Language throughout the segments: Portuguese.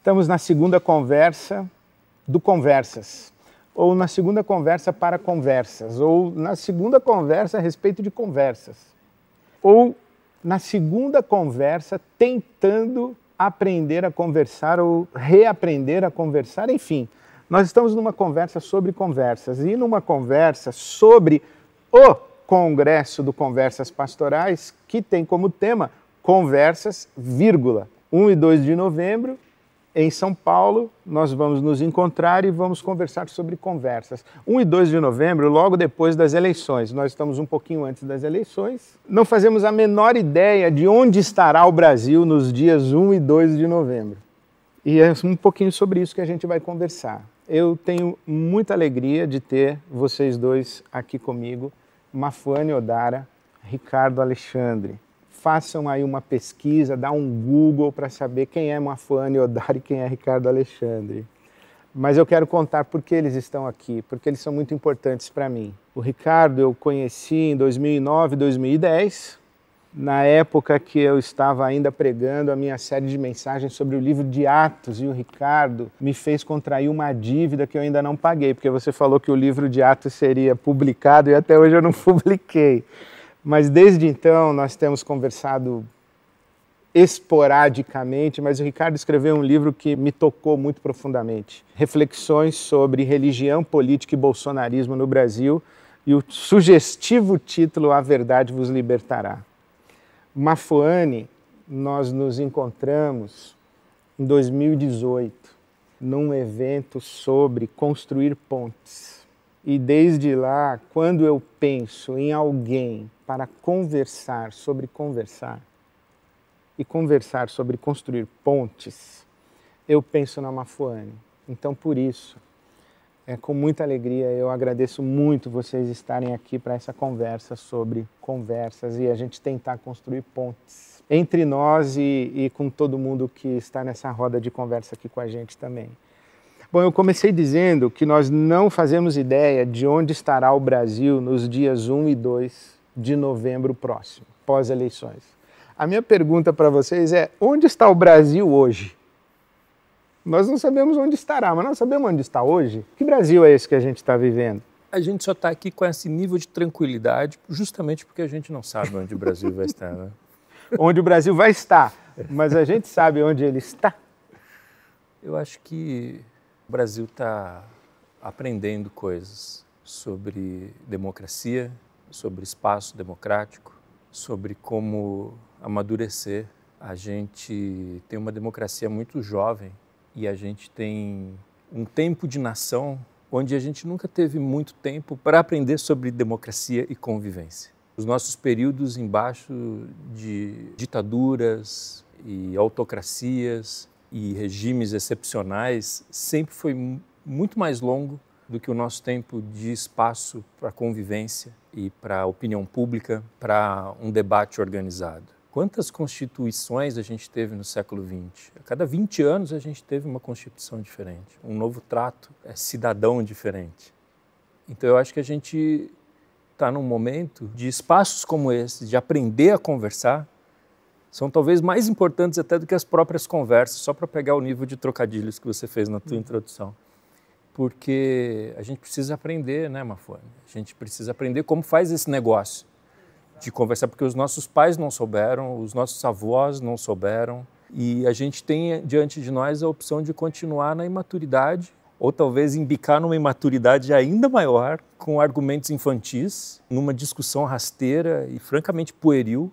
Estamos na segunda conversa do Conversas, ou na segunda conversa para conversas, ou na segunda conversa a respeito de conversas, ou na segunda conversa tentando aprender a conversar ou reaprender a conversar, enfim. Nós estamos numa conversa sobre conversas e numa conversa sobre o Congresso do Conversas Pastorais, que tem como tema Conversas, vírgula, 1 e 2 de novembro, em São Paulo, nós vamos nos encontrar e vamos conversar sobre conversas. 1 e 2 de novembro, logo depois das eleições. Nós estamos um pouquinho antes das eleições. Não fazemos a menor ideia de onde estará o Brasil nos dias 1 e 2 de novembro. E é um pouquinho sobre isso que a gente vai conversar. Eu tenho muita alegria de ter vocês dois aqui comigo, Mafuane Odara, Ricardo Alexandre façam aí uma pesquisa, dá um Google para saber quem é Mafane Odari e quem é Ricardo Alexandre. Mas eu quero contar por que eles estão aqui, porque eles são muito importantes para mim. O Ricardo eu conheci em 2009, 2010, na época que eu estava ainda pregando a minha série de mensagens sobre o livro de Atos, e o Ricardo me fez contrair uma dívida que eu ainda não paguei, porque você falou que o livro de Atos seria publicado e até hoje eu não publiquei. Mas desde então nós temos conversado esporadicamente, mas o Ricardo escreveu um livro que me tocou muito profundamente: Reflexões sobre religião, política e bolsonarismo no Brasil, e o sugestivo título A Verdade vos libertará. Mafuane, nós nos encontramos em 2018 num evento sobre construir pontes. E desde lá, quando eu penso em alguém para conversar sobre conversar e conversar sobre construir pontes, eu penso na Mafuane. Então, por isso, é com muita alegria, eu agradeço muito vocês estarem aqui para essa conversa sobre conversas e a gente tentar construir pontes entre nós e, e com todo mundo que está nessa roda de conversa aqui com a gente também. Bom, eu comecei dizendo que nós não fazemos ideia de onde estará o Brasil nos dias 1 e 2 de novembro próximo, pós-eleições. A minha pergunta para vocês é: onde está o Brasil hoje? Nós não sabemos onde estará, mas nós sabemos onde está hoje. Que Brasil é esse que a gente está vivendo? A gente só está aqui com esse nível de tranquilidade justamente porque a gente não sabe onde o Brasil vai estar, né? onde o Brasil vai estar, mas a gente sabe onde ele está. Eu acho que o Brasil está aprendendo coisas sobre democracia, sobre espaço democrático, sobre como amadurecer. A gente tem uma democracia muito jovem e a gente tem um tempo de nação onde a gente nunca teve muito tempo para aprender sobre democracia e convivência. Os nossos períodos embaixo de ditaduras e autocracias e regimes excepcionais sempre foi muito mais longo do que o nosso tempo de espaço para convivência e para opinião pública, para um debate organizado. Quantas constituições a gente teve no século XX? A cada 20 anos a gente teve uma constituição diferente, um novo trato é cidadão diferente. Então eu acho que a gente está num momento de espaços como esse, de aprender a conversar, são talvez mais importantes até do que as próprias conversas, só para pegar o nível de trocadilhos que você fez na tua uhum. introdução porque a gente precisa aprender, né, Mafone? A gente precisa aprender como faz esse negócio de conversar, porque os nossos pais não souberam, os nossos avós não souberam, e a gente tem eh, diante de nós a opção de continuar na imaturidade ou talvez embicar numa imaturidade ainda maior com argumentos infantis, numa discussão rasteira e francamente pueril,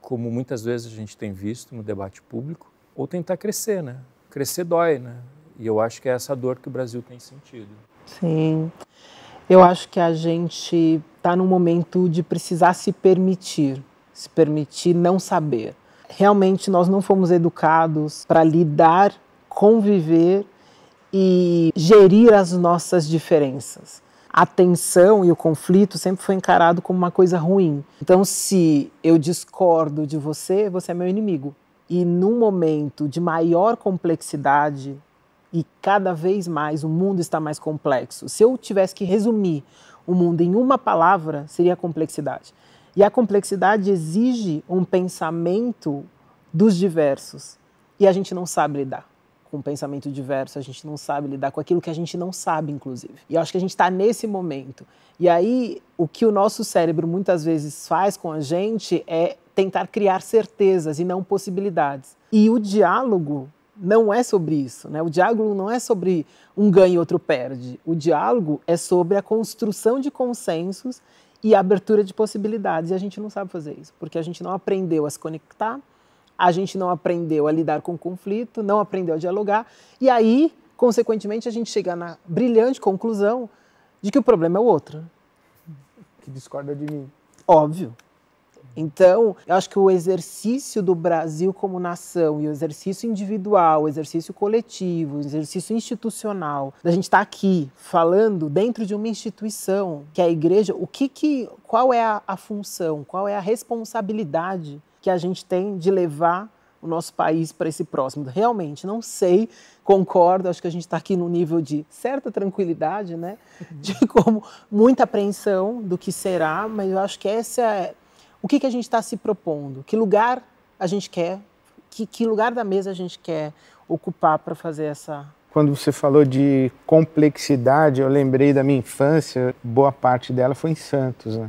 como muitas vezes a gente tem visto no debate público, ou tentar crescer, né? Crescer dói, né? E eu acho que é essa dor que o Brasil tem sentido. Sim. Eu acho que a gente está num momento de precisar se permitir, se permitir não saber. Realmente nós não fomos educados para lidar, conviver e gerir as nossas diferenças. A tensão e o conflito sempre foi encarado como uma coisa ruim. Então, se eu discordo de você, você é meu inimigo. E num momento de maior complexidade e cada vez mais o mundo está mais complexo. Se eu tivesse que resumir o mundo em uma palavra, seria complexidade. E a complexidade exige um pensamento dos diversos. E a gente não sabe lidar com o pensamento diverso, a gente não sabe lidar com aquilo que a gente não sabe, inclusive. E eu acho que a gente está nesse momento. E aí, o que o nosso cérebro muitas vezes faz com a gente é tentar criar certezas e não possibilidades. E o diálogo não é sobre isso. Né? O diálogo não é sobre um ganha e outro perde. O diálogo é sobre a construção de consensos e a abertura de possibilidades. E a gente não sabe fazer isso, porque a gente não aprendeu a se conectar, a gente não aprendeu a lidar com o conflito, não aprendeu a dialogar. E aí, consequentemente, a gente chega na brilhante conclusão de que o problema é o outro. Que discorda de mim. Óbvio. Então, eu acho que o exercício do Brasil como nação e o exercício individual, o exercício coletivo, o exercício institucional, da gente estar tá aqui falando dentro de uma instituição, que é a igreja, o que que qual é a, a função, qual é a responsabilidade que a gente tem de levar o nosso país para esse próximo. Realmente, não sei, concordo, acho que a gente está aqui no nível de certa tranquilidade, né? Uhum. De como muita apreensão do que será, mas eu acho que essa é o que, que a gente está se propondo, que lugar a gente quer, que, que lugar da mesa a gente quer ocupar para fazer essa. Quando você falou de complexidade, eu lembrei da minha infância, boa parte dela foi em Santos, né?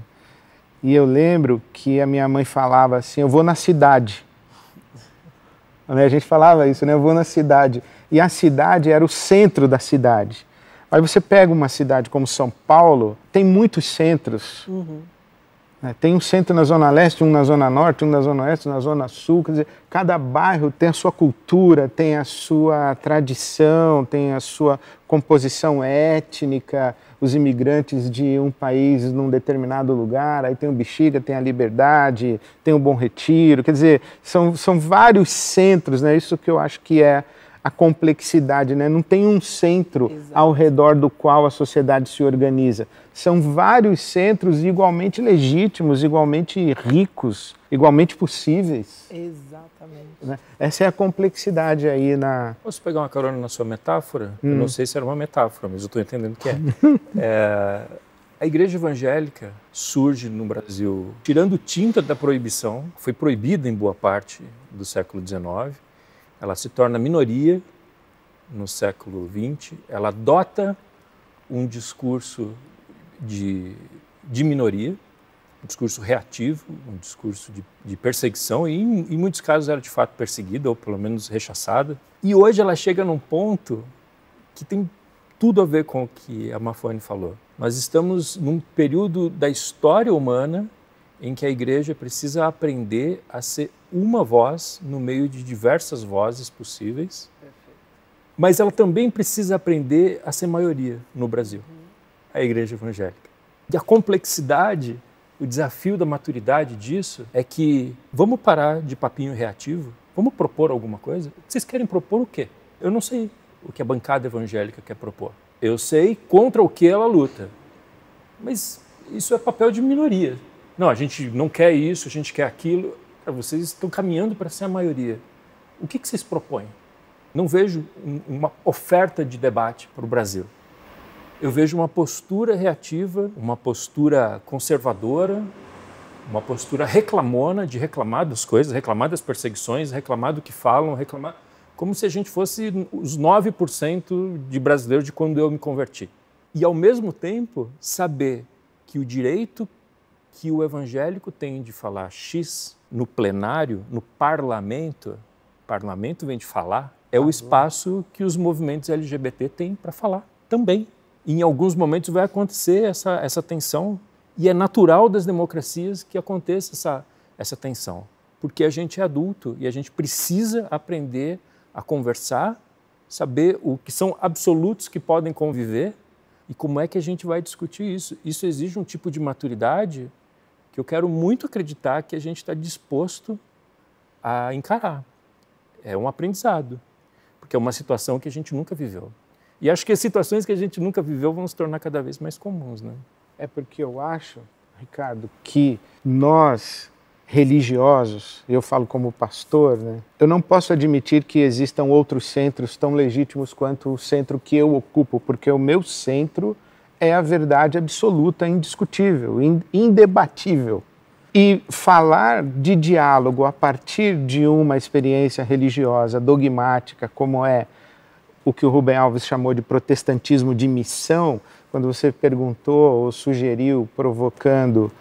E eu lembro que a minha mãe falava assim: eu vou na cidade. A gente falava isso, né? Eu vou na cidade. E a cidade era o centro da cidade. Aí você pega uma cidade como São Paulo, tem muitos centros. Uhum. Né? Tem um centro na Zona Leste, um na Zona Norte, um na Zona Oeste, um na Zona Sul. Quer dizer, cada bairro tem a sua cultura, tem a sua tradição, tem a sua composição étnica. Os imigrantes de um país num determinado lugar, aí tem o Bexiga, tem a Liberdade, tem o Bom Retiro. Quer dizer, são, são vários centros, né? Isso que eu acho que é a complexidade, né? Não tem um centro Exato. ao redor do qual a sociedade se organiza são vários centros igualmente legítimos, igualmente ricos, igualmente possíveis. Exatamente. Né? Essa é a complexidade aí na. Posso pegar uma carona na sua metáfora? Hum. Eu não sei se era uma metáfora, mas eu estou entendendo que é. é. A igreja evangélica surge no Brasil tirando tinta da proibição, foi proibida em boa parte do século XIX. Ela se torna minoria no século XX. Ela adota um discurso de, de minoria, um discurso reativo, um discurso de, de perseguição, e em, em, muitos casos era de fato perseguida ou pelo menos rechaçada. E hoje ela chega num ponto que tem tudo a ver com o que a Mafone falou. Nós estamos num período da história humana em que a igreja precisa aprender a ser uma voz no meio de diversas vozes possíveis, Perfeito. mas ela também precisa aprender a ser maioria no Brasil a igreja evangélica. E a complexidade, o desafio da maturidade disso é que vamos parar de papinho reativo, vamos propor alguma coisa? Vocês querem propor o quê? Eu não sei o que a bancada evangélica quer propor. Eu sei contra o que ela luta. Mas isso é papel de minoria. Não, a gente não quer isso, a gente quer aquilo. Vocês estão caminhando para ser a maioria. O que, que vocês propõem? Não vejo uma oferta de debate para o Brasil. Eu vejo uma postura reativa, uma postura conservadora, uma postura reclamona de reclamar das coisas, reclamar das perseguições, reclamar do que falam, reclamar. Como se a gente fosse os 9% de brasileiros de quando eu me converti. E, ao mesmo tempo, saber que o direito que o evangélico tem de falar X no plenário, no parlamento, parlamento vem de falar, é o espaço que os movimentos LGBT têm para falar também em alguns momentos vai acontecer essa, essa tensão e é natural das democracias que aconteça essa, essa tensão, porque a gente é adulto e a gente precisa aprender a conversar, saber o que são absolutos que podem conviver e como é que a gente vai discutir isso. Isso exige um tipo de maturidade que eu quero muito acreditar que a gente está disposto a encarar. É um aprendizado, porque é uma situação que a gente nunca viveu. E acho que as situações que a gente nunca viveu vão se tornar cada vez mais comuns, né? É porque eu acho, Ricardo, que nós religiosos, eu falo como pastor, né? Eu não posso admitir que existam outros centros tão legítimos quanto o centro que eu ocupo, porque o meu centro é a verdade absoluta, indiscutível, indebatível. E falar de diálogo a partir de uma experiência religiosa dogmática, como é o que o Rubem Alves chamou de protestantismo de missão, quando você perguntou ou sugeriu, provocando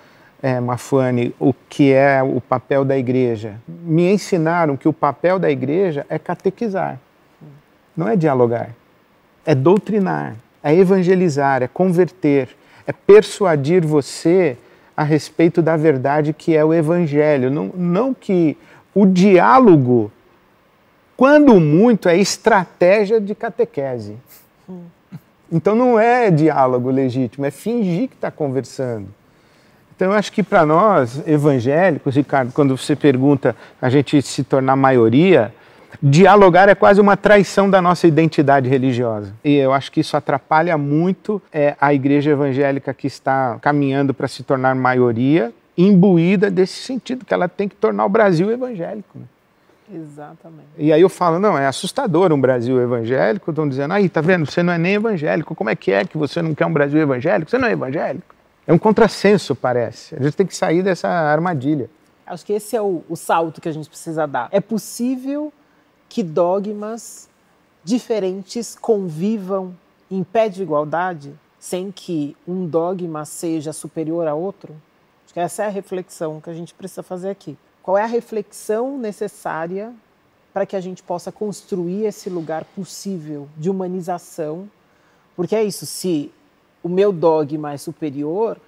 é, Mafane, o que é o papel da igreja. Me ensinaram que o papel da igreja é catequizar, não é dialogar, é doutrinar, é evangelizar, é converter, é persuadir você a respeito da verdade que é o evangelho. Não, não que o diálogo quando muito, é estratégia de catequese. Então não é diálogo legítimo, é fingir que está conversando. Então eu acho que para nós, evangélicos, Ricardo, quando você pergunta a gente se tornar maioria, dialogar é quase uma traição da nossa identidade religiosa. E eu acho que isso atrapalha muito é, a igreja evangélica que está caminhando para se tornar maioria, imbuída desse sentido que ela tem que tornar o Brasil evangélico. Né? Exatamente. E aí eu falo, não, é assustador um Brasil evangélico. Estão dizendo, aí, tá vendo, você não é nem evangélico. Como é que é que você não quer um Brasil evangélico? Você não é evangélico? É um contrassenso, parece. A gente tem que sair dessa armadilha. Acho que esse é o, o salto que a gente precisa dar. É possível que dogmas diferentes convivam em pé de igualdade sem que um dogma seja superior a outro? Acho que essa é a reflexão que a gente precisa fazer aqui. Qual é a reflexão necessária para que a gente possa construir esse lugar possível de humanização? Porque é isso, se o meu dogma é superior,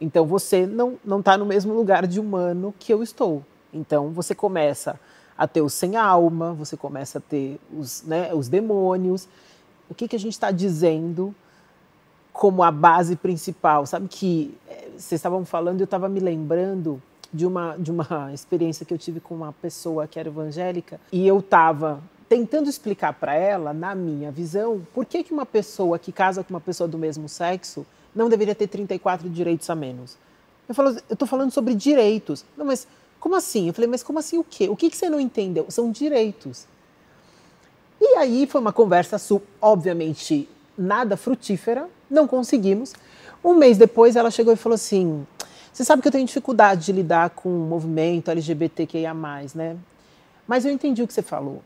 então você não não está no mesmo lugar de humano que eu estou. Então você começa a ter os sem alma, você começa a ter os, né, os demônios. O que, que a gente está dizendo como a base principal? Sabe que eh, vocês estavam falando, eu estava me lembrando de uma, de uma experiência que eu tive com uma pessoa que era evangélica e eu estava tentando explicar para ela, na minha visão, por que, que uma pessoa que casa com uma pessoa do mesmo sexo não deveria ter 34 direitos a menos. Eu falo, eu tô falando sobre direitos. Não, mas como assim? Eu falei, mas como assim o quê? O que, que você não entendeu? São direitos. E aí foi uma conversa, obviamente, nada frutífera, não conseguimos. Um mês depois ela chegou e falou assim: você sabe que eu tenho dificuldade de lidar com o movimento LGBTQIA, né? Mas eu entendi o que você falou.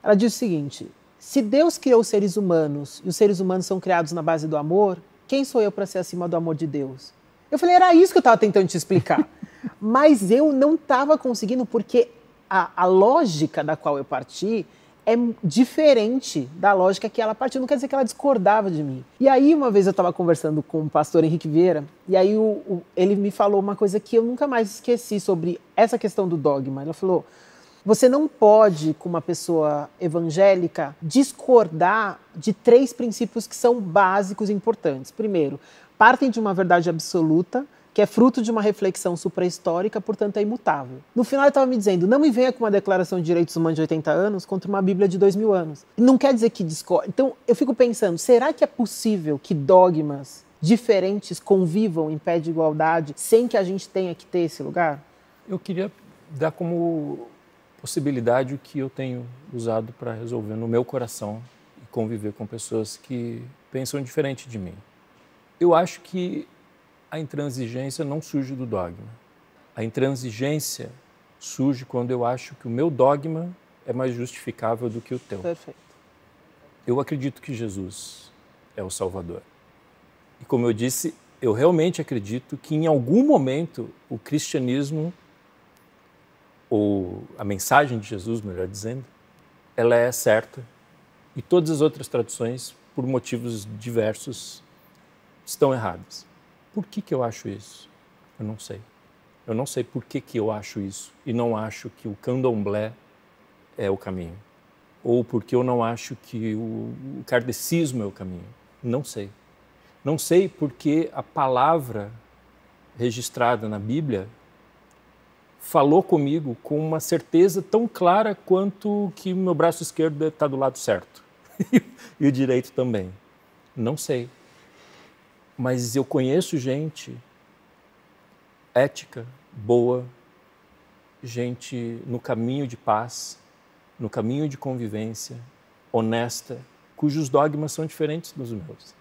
Ela diz o seguinte: se Deus criou os seres humanos e os seres humanos são criados na base do amor, quem sou eu para ser acima do amor de Deus? Eu falei, era isso que eu estava tentando te explicar. Mas eu não estava conseguindo, porque a, a lógica da qual eu parti é diferente da lógica que ela partiu. Não quer dizer que ela discordava de mim. E aí, uma vez eu estava conversando com o pastor Henrique Vieira, e aí o, o, ele me falou uma coisa que eu nunca mais esqueci sobre essa questão do dogma. Ele falou: você não pode, com uma pessoa evangélica, discordar de três princípios que são básicos e importantes. Primeiro, partem de uma verdade absoluta que é fruto de uma reflexão suprahistórica, portanto é imutável. No final ele estava me dizendo, não me venha com uma declaração de direitos humanos de 80 anos contra uma Bíblia de 2 mil anos. Não quer dizer que discorde. Então eu fico pensando, será que é possível que dogmas diferentes convivam em pé de igualdade sem que a gente tenha que ter esse lugar? Eu queria dar como possibilidade o que eu tenho usado para resolver no meu coração e conviver com pessoas que pensam diferente de mim. Eu acho que a intransigência não surge do dogma. A intransigência surge quando eu acho que o meu dogma é mais justificável do que o teu. Perfeito. Eu acredito que Jesus é o Salvador. E como eu disse, eu realmente acredito que em algum momento o cristianismo ou a mensagem de Jesus, melhor dizendo, ela é certa e todas as outras tradições, por motivos diversos, estão erradas. Por que, que eu acho isso? Eu não sei. Eu não sei por que, que eu acho isso e não acho que o candomblé é o caminho. Ou porque eu não acho que o, o kardecismo é o caminho. Não sei. Não sei porque a palavra registrada na Bíblia falou comigo com uma certeza tão clara quanto que meu braço esquerdo está do lado certo e o direito também. Não sei. Mas eu conheço gente ética, boa, gente no caminho de paz, no caminho de convivência, honesta, cujos dogmas são diferentes dos meus.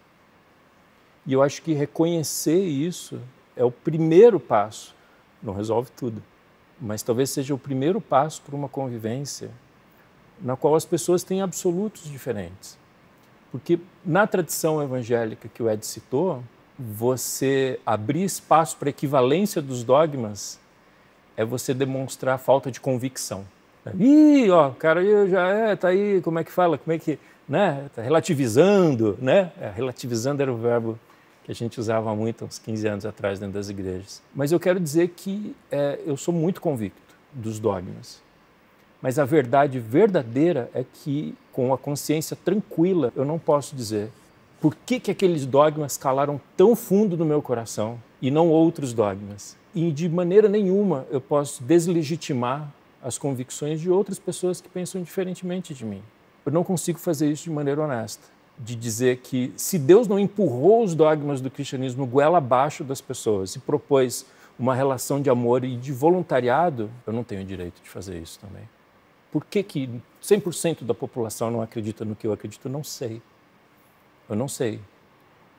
E eu acho que reconhecer isso é o primeiro passo. Não resolve tudo, mas talvez seja o primeiro passo para uma convivência na qual as pessoas têm absolutos diferentes. Porque na tradição evangélica que o Ed citou, você abrir espaço para equivalência dos dogmas é você demonstrar falta de convicção. Ih, ó, o cara já é, tá aí, como é que fala? Como é que, né? Tá relativizando, né? É, relativizando era o verbo que a gente usava muito uns 15 anos atrás dentro das igrejas. Mas eu quero dizer que é, eu sou muito convicto dos dogmas. Mas a verdade verdadeira é que com a consciência tranquila, eu não posso dizer por que, que aqueles dogmas calaram tão fundo no meu coração e não outros dogmas. E de maneira nenhuma eu posso deslegitimar as convicções de outras pessoas que pensam diferentemente de mim. Eu não consigo fazer isso de maneira honesta, de dizer que se Deus não empurrou os dogmas do cristianismo goela abaixo das pessoas e propôs uma relação de amor e de voluntariado, eu não tenho direito de fazer isso também. Por que, que 100% da população não acredita no que eu acredito? Eu não sei. Eu não sei.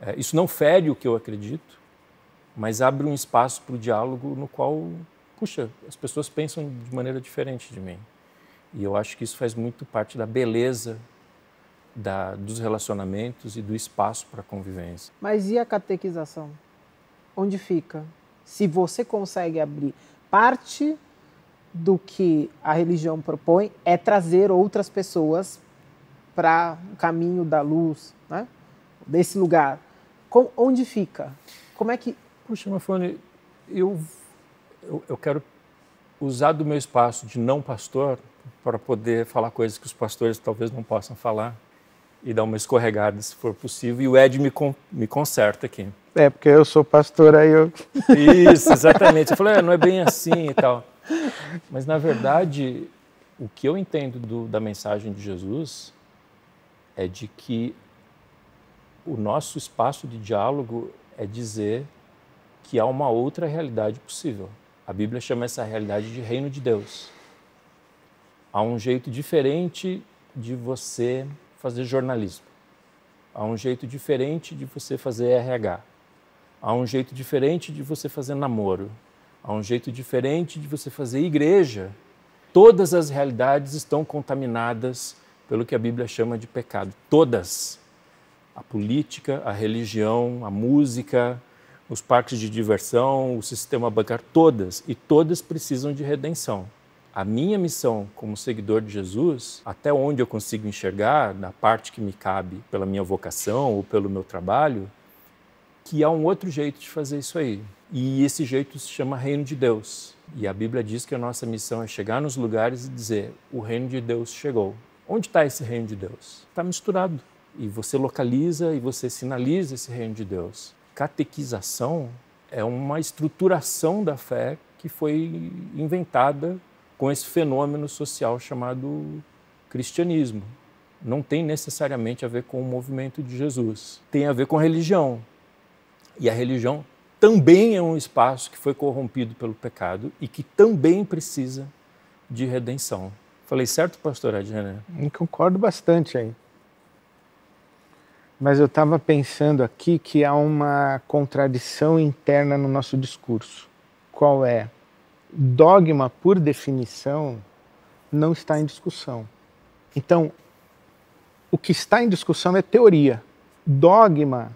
É, isso não fere o que eu acredito, mas abre um espaço para o diálogo no qual, puxa, as pessoas pensam de maneira diferente de mim. E eu acho que isso faz muito parte da beleza da, dos relacionamentos e do espaço para a convivência. Mas e a catequização? Onde fica? Se você consegue abrir parte do que a religião propõe é trazer outras pessoas para o caminho da luz, né? desse lugar. Com, onde fica? Como é que. Puxa, Mafone, eu, eu, eu quero usar do meu espaço de não pastor para poder falar coisas que os pastores talvez não possam falar e dar uma escorregada se for possível. E o Ed me, con me conserta aqui. É, porque eu sou pastor, aí eu. Isso, exatamente. Eu falei, é, não é bem assim e tal. Mas, na verdade, o que eu entendo do, da mensagem de Jesus é de que o nosso espaço de diálogo é dizer que há uma outra realidade possível. A Bíblia chama essa realidade de reino de Deus. Há um jeito diferente de você fazer jornalismo. Há um jeito diferente de você fazer RH. Há um jeito diferente de você fazer namoro Há um jeito diferente de você fazer igreja. Todas as realidades estão contaminadas pelo que a Bíblia chama de pecado. Todas. A política, a religião, a música, os parques de diversão, o sistema bancário, todas. E todas precisam de redenção. A minha missão como seguidor de Jesus, até onde eu consigo enxergar, na parte que me cabe pela minha vocação ou pelo meu trabalho, que há um outro jeito de fazer isso aí. E esse jeito se chama reino de Deus. E a Bíblia diz que a nossa missão é chegar nos lugares e dizer: o reino de Deus chegou. Onde está esse reino de Deus? Está misturado. E você localiza e você sinaliza esse reino de Deus. Catequização é uma estruturação da fé que foi inventada com esse fenômeno social chamado cristianismo. Não tem necessariamente a ver com o movimento de Jesus. Tem a ver com religião. E a religião também é um espaço que foi corrompido pelo pecado e que também precisa de redenção. Falei certo, pastor Adriana? Concordo bastante aí. Mas eu estava pensando aqui que há uma contradição interna no nosso discurso. Qual é? Dogma, por definição, não está em discussão. Então, o que está em discussão é teoria. Dogma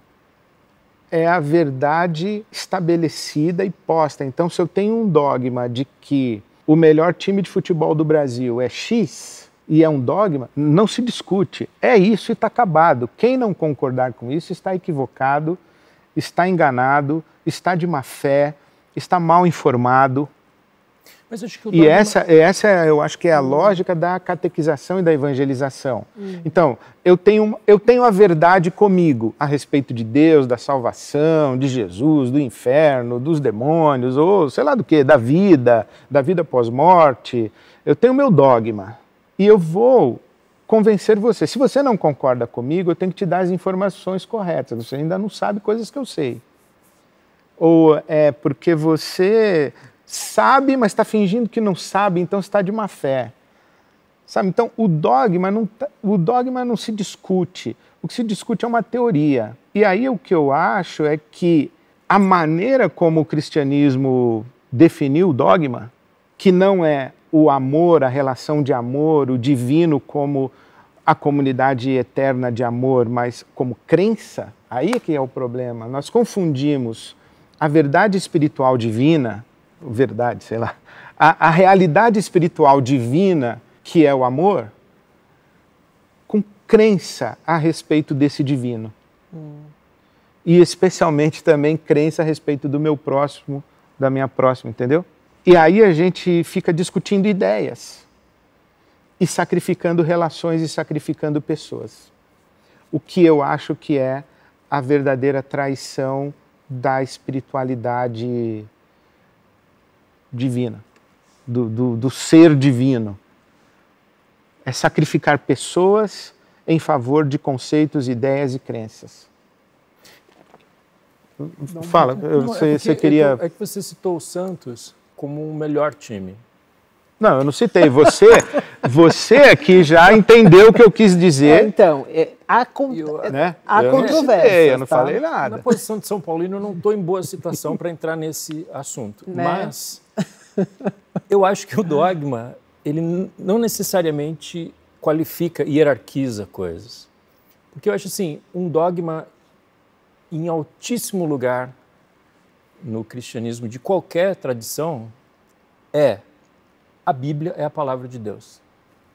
é a verdade estabelecida e posta. Então, se eu tenho um dogma de que o melhor time de futebol do Brasil é X e é um dogma, não se discute. É isso e está acabado. Quem não concordar com isso está equivocado, está enganado, está de má fé, está mal informado e essa, essa, eu acho que é a uhum. lógica da catequização e da evangelização. Hum. Então, eu tenho, eu tenho a verdade comigo a respeito de Deus, da salvação, de Jesus, do inferno, dos demônios, ou sei lá do que, da vida, da vida pós-morte. Eu tenho meu dogma e eu vou convencer você. Se você não concorda comigo, eu tenho que te dar as informações corretas. Você ainda não sabe coisas que eu sei. Ou é porque você sabe, mas está fingindo que não sabe, então está de má fé. Sabe? Então, o dogma, não, tá, o dogma não se discute. O que se discute é uma teoria. E aí o que eu acho é que a maneira como o cristianismo definiu o dogma, que não é o amor, a relação de amor, o divino como a comunidade eterna de amor, mas como crença, aí é que é o problema. Nós confundimos a verdade espiritual divina verdade, sei lá, a, a realidade espiritual divina, que é o amor, com crença a respeito desse divino. Hum. E especialmente também crença a respeito do meu próximo, da minha próxima, entendeu? E aí a gente fica discutindo ideias e sacrificando relações e sacrificando pessoas. O que eu acho que é a verdadeira traição da espiritualidade divina, do, do, do ser divino. É sacrificar pessoas em favor de conceitos, ideias e crenças. Não, Fala, não, é você, é você, queria. É, é que você citou o Santos como o melhor time. Não, eu não citei. Você, você aqui já entendeu o que eu quis dizer. É, então, é, há, con eu, né? há eu controvérsia. Citei, eu não tá? falei nada. Na posição de São Paulino, eu não estou em boa situação para entrar nesse assunto. Né? Mas eu acho que o dogma, ele não necessariamente qualifica, hierarquiza coisas. Porque eu acho assim, um dogma em altíssimo lugar no cristianismo de qualquer tradição é a Bíblia é a palavra de Deus.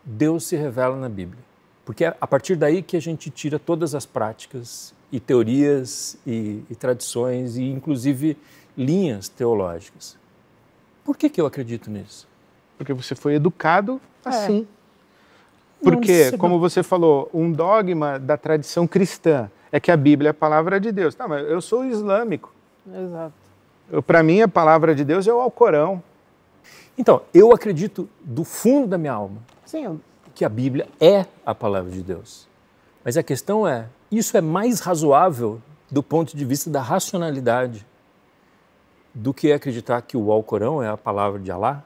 Deus se revela na Bíblia. Porque é a partir daí que a gente tira todas as práticas e teorias e, e tradições e inclusive linhas teológicas. Por que, que eu acredito nisso? Porque você foi educado é. assim. Porque, como você falou, um dogma da tradição cristã é que a Bíblia é a palavra de Deus. Tá mas eu sou islâmico. Exato. Para mim, a palavra de Deus é o Alcorão. Então, eu acredito do fundo da minha alma Sim. que a Bíblia é a palavra de Deus. Mas a questão é, isso é mais razoável do ponto de vista da racionalidade do que acreditar que o Alcorão é a palavra de Alá?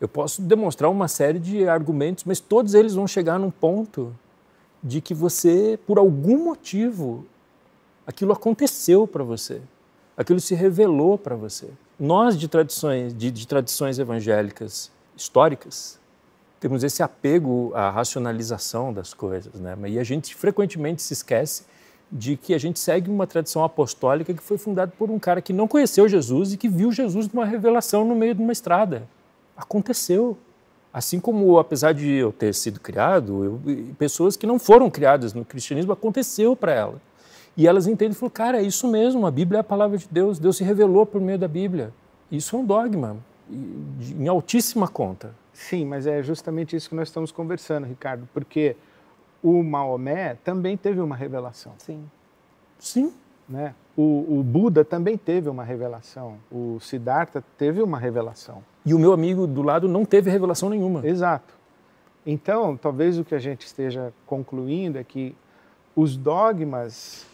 Eu posso demonstrar uma série de argumentos, mas todos eles vão chegar num ponto de que você, por algum motivo, aquilo aconteceu para você, aquilo se revelou para você. Nós de tradições, de, de tradições evangélicas históricas, temos esse apego à racionalização das coisas, né? E a gente frequentemente se esquece de que a gente segue uma tradição apostólica que foi fundada por um cara que não conheceu Jesus e que viu Jesus numa revelação no meio de uma estrada. Aconteceu. Assim como, apesar de eu ter sido criado, eu, pessoas que não foram criadas no cristianismo, aconteceu para elas. E elas entendem e falam, cara, é isso mesmo, a Bíblia é a palavra de Deus, Deus se revelou por meio da Bíblia. Isso é um dogma, em altíssima conta. Sim, mas é justamente isso que nós estamos conversando, Ricardo, porque o Maomé também teve uma revelação. Sim. Sim. Né? O, o, Buda também teve uma revelação. O Siddhartha teve uma revelação. E o meu amigo do lado não teve revelação nenhuma. Exato. Então, talvez o que a gente esteja concluindo é que os dogmas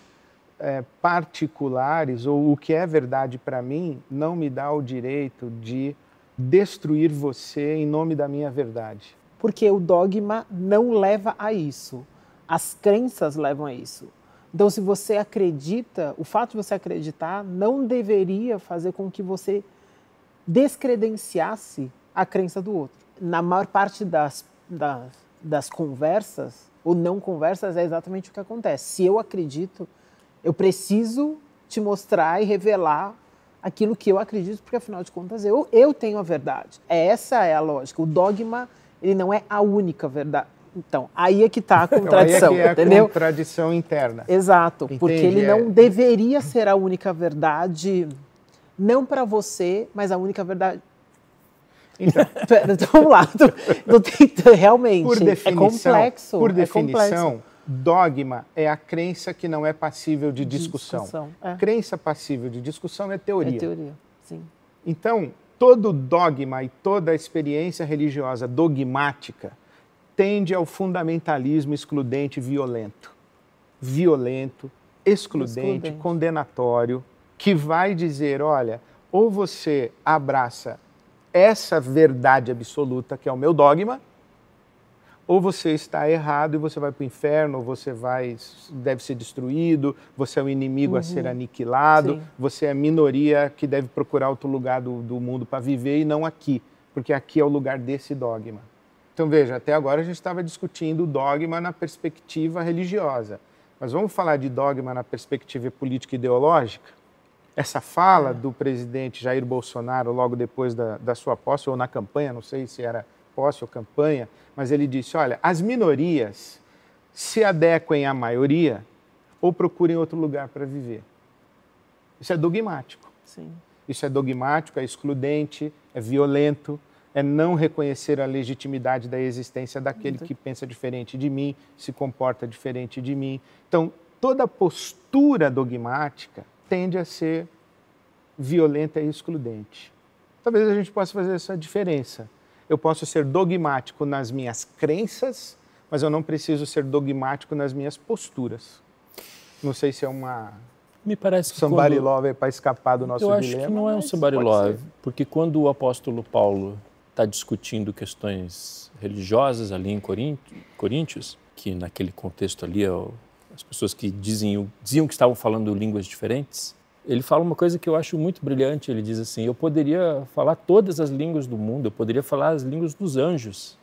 é, particulares ou o que é verdade para mim não me dá o direito de destruir você em nome da minha verdade porque o dogma não leva a isso. As crenças levam a isso. Então, se você acredita, o fato de você acreditar não deveria fazer com que você descredenciasse a crença do outro. Na maior parte das, das, das conversas, ou não conversas, é exatamente o que acontece. Se eu acredito, eu preciso te mostrar e revelar aquilo que eu acredito, porque afinal de contas eu, eu tenho a verdade. Essa é a lógica. O dogma ele não é a única verdade. Então, aí é que está a contradição, aí é que é entendeu? A contradição interna. Exato, Entendi, porque ele não é... deveria ser a única verdade, não para você, mas a única verdade. Então, então vamos lá, tu, realmente por é definição, é complexo. Por é definição, complexo. dogma é a crença que não é passível de discussão. discussão é. Crença passível de discussão é teoria. É teoria, sim. Então, todo dogma e toda experiência religiosa dogmática tende ao fundamentalismo excludente violento. Violento, excludente, excludente, condenatório, que vai dizer: olha, ou você abraça essa verdade absoluta que é o meu dogma, ou você está errado e você vai para o inferno, ou você vai, deve ser destruído, você é o um inimigo uhum. a ser aniquilado, Sim. você é a minoria que deve procurar outro lugar do, do mundo para viver e não aqui, porque aqui é o lugar desse dogma. Então veja, até agora a gente estava discutindo o dogma na perspectiva religiosa, mas vamos falar de dogma na perspectiva política ideológica? essa fala é. do presidente Jair Bolsonaro logo depois da, da sua posse, ou na campanha, não sei se era posse ou campanha, mas ele disse: olha, as minorias se adequem à maioria ou procurem outro lugar para viver. Isso é dogmático. Sim. Isso é dogmático, é excludente, é violento, é não reconhecer a legitimidade da existência daquele que pensa diferente de mim, se comporta diferente de mim. Então, toda postura dogmática tende a ser violenta e excludente. Talvez a gente possa fazer essa diferença eu posso ser dogmático nas minhas crenças, mas eu não preciso ser dogmático nas minhas posturas. Não sei se é uma. Me parece que. Somebody quando... love é para escapar do nosso eu dilema. Eu acho que não é um somebody love, porque quando o apóstolo Paulo está discutindo questões religiosas ali em Coríntios, que naquele contexto ali as pessoas que diziam que estavam falando línguas diferentes, ele fala uma coisa que eu acho muito brilhante. Ele diz assim: Eu poderia falar todas as línguas do mundo, eu poderia falar as línguas dos anjos.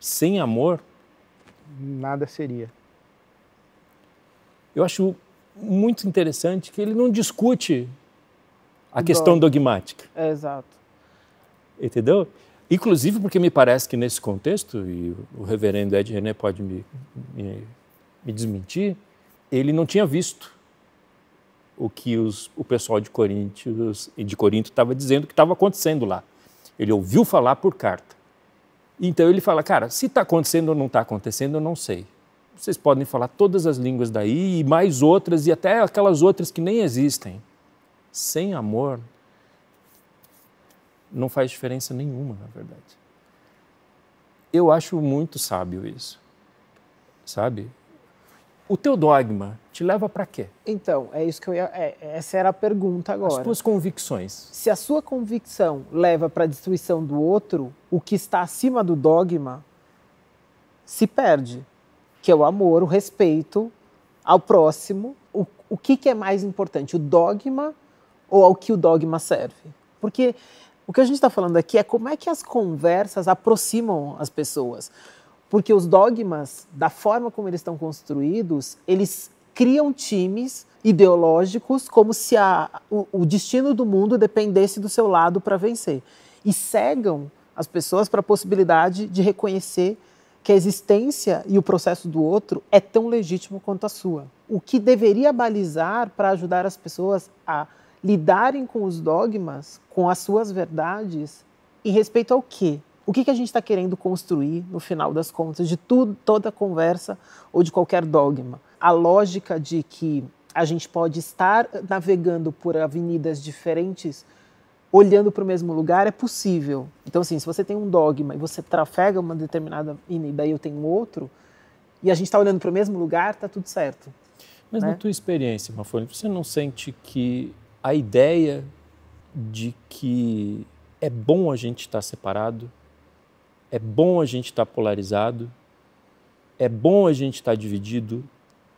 Sem amor, nada seria. Eu acho muito interessante que ele não discute a questão dogmática. É, exato. Entendeu? Inclusive porque me parece que nesse contexto, e o reverendo Ed René pode me, me, me desmentir, ele não tinha visto o que os, o pessoal de Coríntios e de Corinto estava dizendo que estava acontecendo lá. Ele ouviu falar por carta. Então ele fala, cara, se está acontecendo ou não está acontecendo, eu não sei. Vocês podem falar todas as línguas daí e mais outras e até aquelas outras que nem existem. Sem amor, não faz diferença nenhuma, na verdade. Eu acho muito sábio isso, sabe? O teu dogma te leva para quê? Então, é isso que eu ia. É, essa era a pergunta agora. As tuas convicções. Se a sua convicção leva para a destruição do outro, o que está acima do dogma se perde. Que é o amor, o respeito ao próximo. O, o que, que é mais importante, o dogma ou ao que o dogma serve? Porque o que a gente está falando aqui é como é que as conversas aproximam as pessoas porque os dogmas, da forma como eles estão construídos, eles criam times ideológicos como se a, o, o destino do mundo dependesse do seu lado para vencer. E cegam as pessoas para a possibilidade de reconhecer que a existência e o processo do outro é tão legítimo quanto a sua. O que deveria balizar para ajudar as pessoas a lidarem com os dogmas, com as suas verdades, em respeito ao quê? o que, que a gente está querendo construir no final das contas de tudo, toda conversa ou de qualquer dogma. A lógica de que a gente pode estar navegando por avenidas diferentes olhando para o mesmo lugar é possível. Então, assim, se você tem um dogma e você trafega uma determinada e eu tenho outro, e a gente está olhando para o mesmo lugar, está tudo certo. Mas né? na tua experiência, Mafone, você não sente que a ideia de que é bom a gente estar tá separado é bom a gente estar tá polarizado, é bom a gente estar tá dividido,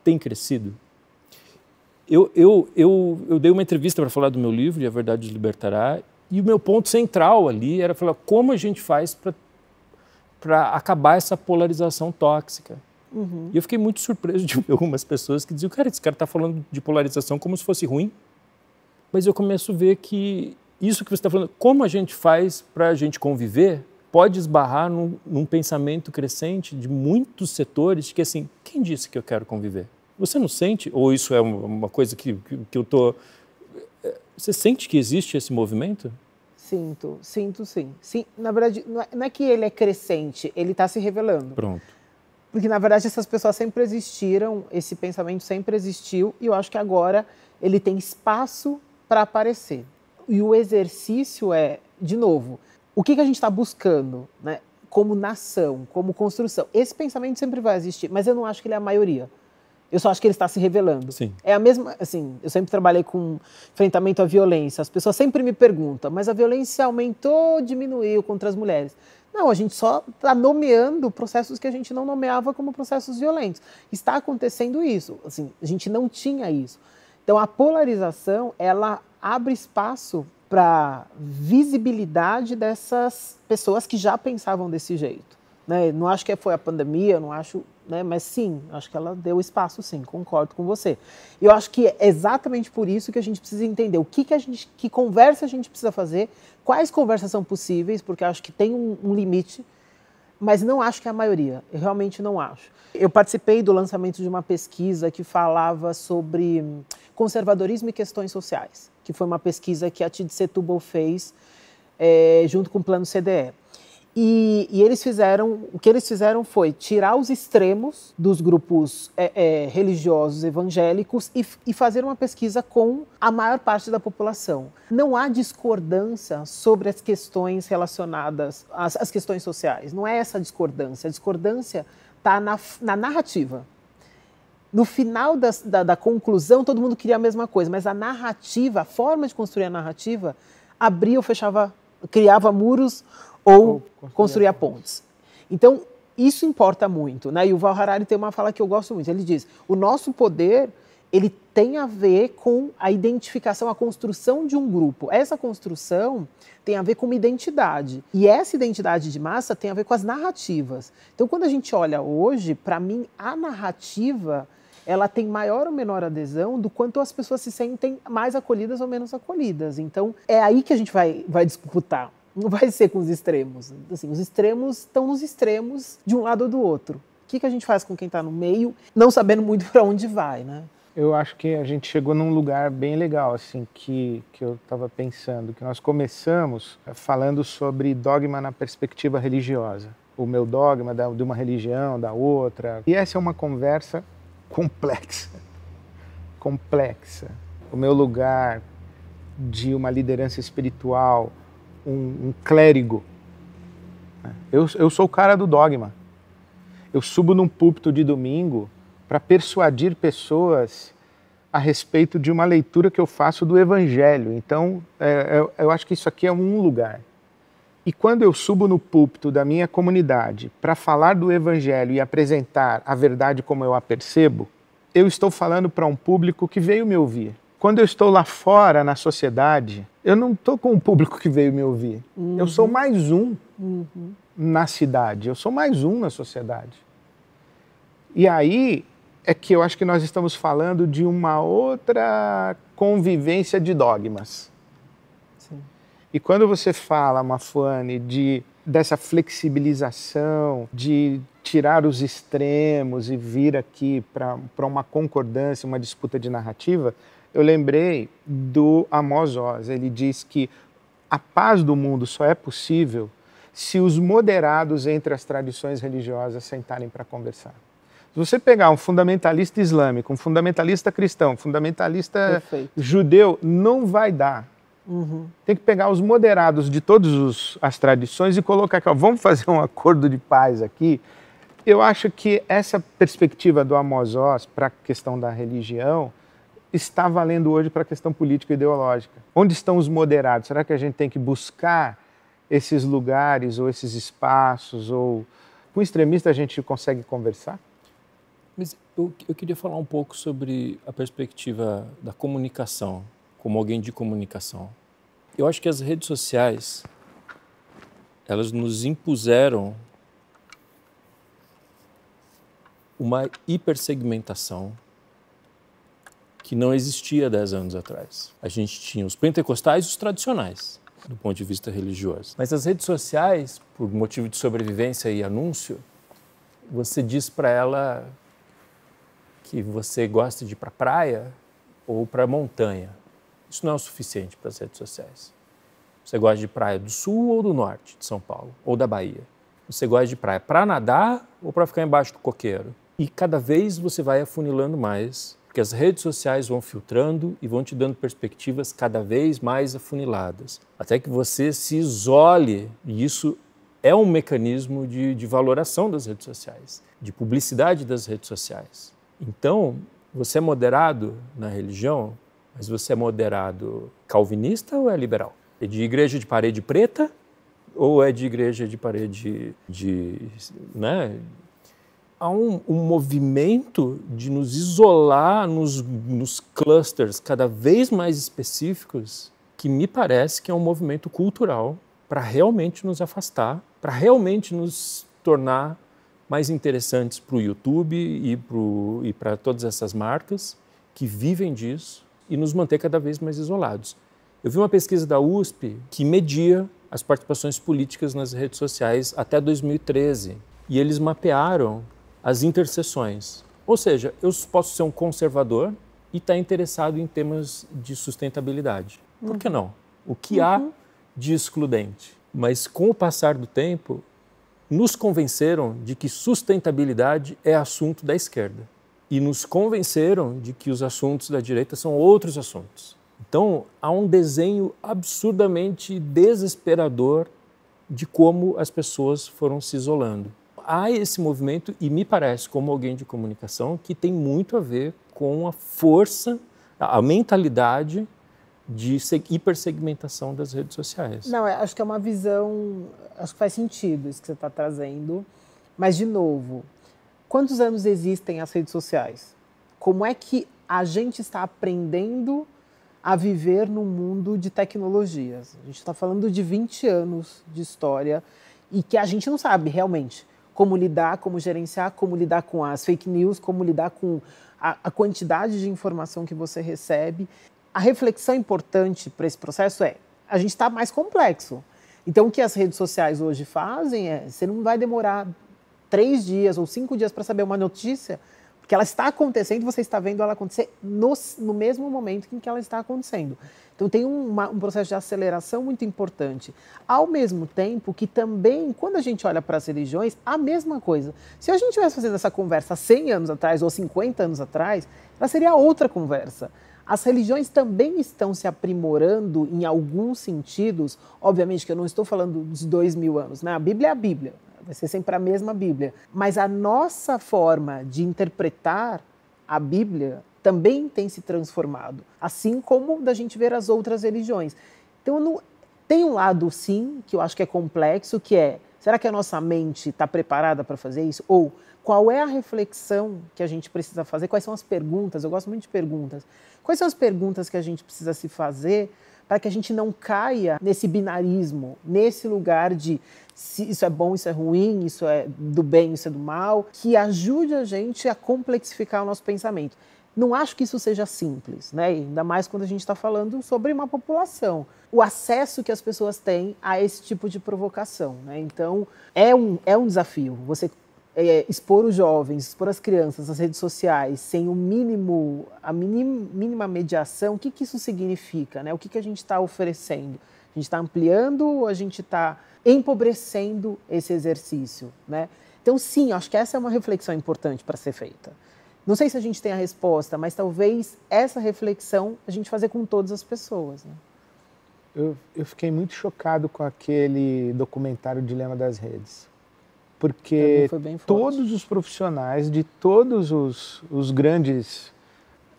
tem crescido. Eu, eu, eu, eu dei uma entrevista para falar do meu livro, E a Verdade os Libertará, e o meu ponto central ali era falar como a gente faz para acabar essa polarização tóxica. Uhum. E eu fiquei muito surpreso de algumas pessoas que diziam, cara, esse cara está falando de polarização como se fosse ruim. Mas eu começo a ver que isso que você está falando, como a gente faz para a gente conviver pode esbarrar num, num pensamento crescente de muitos setores de que assim, quem disse que eu quero conviver? Você não sente, ou isso é uma coisa que, que, que eu estou. É, você sente que existe esse movimento? Sinto, sinto sim. sim na verdade, não é, não é que ele é crescente, ele está se revelando. Pronto. Porque, na verdade, essas pessoas sempre existiram, esse pensamento sempre existiu, e eu acho que agora ele tem espaço para aparecer. E o exercício é, de novo, o que, que a gente está buscando, né? Como nação, como construção. Esse pensamento sempre vai existir, mas eu não acho que ele é a maioria. Eu só acho que ele está se revelando. Sim. É a mesma, assim, eu sempre trabalhei com enfrentamento à violência. As pessoas sempre me perguntam, mas a violência aumentou, diminuiu contra as mulheres? Não, a gente só está nomeando processos que a gente não nomeava como processos violentos. Está acontecendo isso. Assim, a gente não tinha isso. Então a polarização ela abre espaço para visibilidade dessas pessoas que já pensavam desse jeito. Né? Não acho que foi a pandemia, não acho, né? mas sim, acho que ela deu espaço, sim, concordo com você. Eu acho que é exatamente por isso que a gente precisa entender o que, que a gente, que conversa a gente precisa fazer, quais conversas são possíveis, porque acho que tem um, um limite, mas não acho que é a maioria, eu realmente não acho. Eu participei do lançamento de uma pesquisa que falava sobre conservadorismo e questões sociais que foi uma pesquisa que a TID fez é, junto com o Plano CDE. E, e, eles fizeram, o que eles fizeram foi tirar os extremos dos grupos é, é, religiosos evangélicos e, e, fazer uma pesquisa com a maior parte da população. Não há discordância sobre as questões relacionadas às, às questões sociais. Não é essa a discordância. A discordância está na, na narrativa no final da, da, conclusão, todo mundo queria a mesma coisa, mas a narrativa, a forma de construir a narrativa, abria ou fechava, criava muros ou, ou construía, construía pontes. Então, isso importa muito. Né? E o Val Harari tem uma fala que eu gosto muito. Ele diz, o nosso poder ele tem a ver com a identificação, a construção de um grupo. Essa construção tem a ver com uma identidade. E essa identidade de massa tem a ver com as narrativas. Então, quando a gente olha hoje, para mim, a narrativa ela tem maior ou menor adesão do quanto as pessoas se sentem mais acolhidas ou menos acolhidas. Então, é aí que a gente vai, vai disputar. Não vai ser com os extremos. Assim, os extremos estão nos extremos de um lado ou do outro. O que, que a gente faz com quem está no meio, não sabendo muito para onde vai, né? Eu acho que a gente chegou num lugar bem legal, assim, que, que eu estava pensando, que nós começamos falando sobre dogma na perspectiva religiosa. O meu dogma de uma religião, da outra. E essa é uma conversa complexa. Complexa. O meu lugar de uma liderança espiritual, um, um clérigo. Eu, eu sou o cara do dogma. Eu subo num púlpito de domingo para persuadir pessoas a respeito de uma leitura que eu faço do Evangelho. Então, é, é eu acho que isso aqui é um lugar. E quando eu subo no púlpito da minha comunidade para falar do Evangelho e apresentar a verdade como eu a percebo, eu estou falando para um público que veio me ouvir. Quando eu estou lá fora na sociedade, eu não estou com o público que veio me ouvir. Uhum. Eu sou uhum. mais um uhum. na cidade, eu sou mais um na sociedade. E aí é que eu acho que nós estamos falando de uma outra convivência de dogmas. E quando você fala, Mafuane, de dessa flexibilização, de tirar os extremos e vir aqui para uma concordância, uma disputa de narrativa, eu lembrei do Amos Oz. Ele diz que a paz do mundo só é possível se os moderados entre as tradições religiosas sentarem para conversar. Se você pegar um fundamentalista islâmico, um fundamentalista cristão, um fundamentalista Perfeito. judeu, não vai dar. Uhum. Tem que pegar os moderados de todas as tradições e colocar aqui, ó, vamos fazer um acordo de paz aqui. Eu acho que essa perspectiva do Amos Oz para a questão da religião está valendo hoje para a questão política e ideológica. Onde estão os moderados? Será que a gente tem que buscar esses lugares ou esses espaços? Ou com o extremista a gente consegue conversar? Mas eu, eu queria falar um pouco sobre a perspectiva da comunicação, como alguém de comunicação. Eu acho que as redes sociais elas nos impuseram uma hipersegmentação que não existia dez anos atrás. A gente tinha os pentecostais e os tradicionais, do ponto de vista religioso. Mas as redes sociais, por motivo de sobrevivência e anúncio, você diz para ela que você gosta de ir para praia ou para montanha. Isso não é o suficiente para as redes sociais. Você gosta de praia do sul ou do norte de São Paulo, ou da Bahia? Você gosta de praia para nadar ou para ficar embaixo do coqueiro? E cada vez você vai afunilando mais, porque as redes sociais vão filtrando e vão te dando perspectivas cada vez mais afuniladas, até que você se isole, e isso é um mecanismo de, de valoração das redes sociais, de publicidade das redes sociais. Então, você é moderado na religião, mas você é moderado calvinista ou é liberal? É de igreja de parede preta ou é de igreja de parede de. Né? Há um, um movimento de nos isolar nos, nos clusters cada vez mais específicos que me parece que é um movimento cultural para realmente nos afastar, para realmente nos tornar mais interessantes para o YouTube e para e todas essas marcas que vivem disso e nos manter cada vez mais isolados. Eu vi uma pesquisa da USP que media as participações políticas nas redes sociais até 2013 e eles mapearam as interseções. Ou seja, eu posso ser um conservador e estar tá interessado em temas de sustentabilidade. Por que não? O que uhum. há de excludente? Mas com o passar do tempo, nos convenceram de que sustentabilidade é assunto da esquerda e nos convenceram de que os assuntos da direita são outros assuntos. Então, há um desenho absurdamente desesperador de como as pessoas foram se isolando. Há esse movimento, e me parece, como alguém de comunicação, que tem muito a ver com a força, a mentalidade de hipersegmentação das redes sociais. Não, é, acho que é uma visão, acho que faz sentido isso que você está trazendo. Mas, de novo, Quantos anos existem as redes sociais? Como é que a gente está aprendendo a viver num mundo de tecnologias? A gente está falando de 20 anos de história e que a gente não sabe realmente como lidar, como gerenciar, como lidar com as fake news, como lidar com a, a quantidade de informação que você recebe. A reflexão importante para esse processo é: a gente está mais complexo. Então, o que as redes sociais hoje fazem é: você não vai demorar três dias ou cinco dias para saber uma notícia, porque ela está acontecendo, você está vendo ela acontecer no, no mesmo momento em que ela está acontecendo. Então tem uma, um processo de aceleração muito importante. Ao mesmo tempo que também, quando a gente olha para as religiões, a mesma coisa. Se a gente estivesse fazendo essa conversa 100 anos atrás ou 50 anos atrás, ela seria outra conversa. As religiões também estão se aprimorando em alguns sentidos. Obviamente que eu não estou falando de dois mil anos, né? A Bíblia é a Bíblia vai ser sempre a mesma Bíblia. Mas a nossa forma de interpretar a Bíblia também tem se transformado, assim como da gente ver as outras religiões. Então, não, tem um lado, sim, que eu acho que é complexo, que é, será que a nossa mente está preparada para fazer isso? Ou, qual é a reflexão que a gente precisa fazer? Quais são as perguntas? Eu gosto muito de perguntas. Quais são as perguntas que a gente precisa se fazer para que a gente não caia nesse binarismo, nesse lugar de se isso é bom, isso é ruim, isso é do bem, isso é do mal, que ajude a gente a complexificar o nosso pensamento. Não acho que isso seja simples, né? ainda mais quando a gente está falando sobre uma população. O acesso que as pessoas têm a esse tipo de provocação. Né? Então, é um, é um desafio você é, expor os jovens, expor as crianças às redes sociais sem o mínimo, a minim, mínima mediação, o que, que isso significa? Né? O que, que a gente está oferecendo? A gente está ampliando ou a gente está empobrecendo esse exercício? Né? Então, sim, acho que essa é uma reflexão importante para ser feita. Não sei se a gente tem a resposta, mas talvez essa reflexão a gente fazer com todas as pessoas. Né? Eu, eu fiquei muito chocado com aquele documentário Dilema das Redes porque todos os profissionais de todos os, os grandes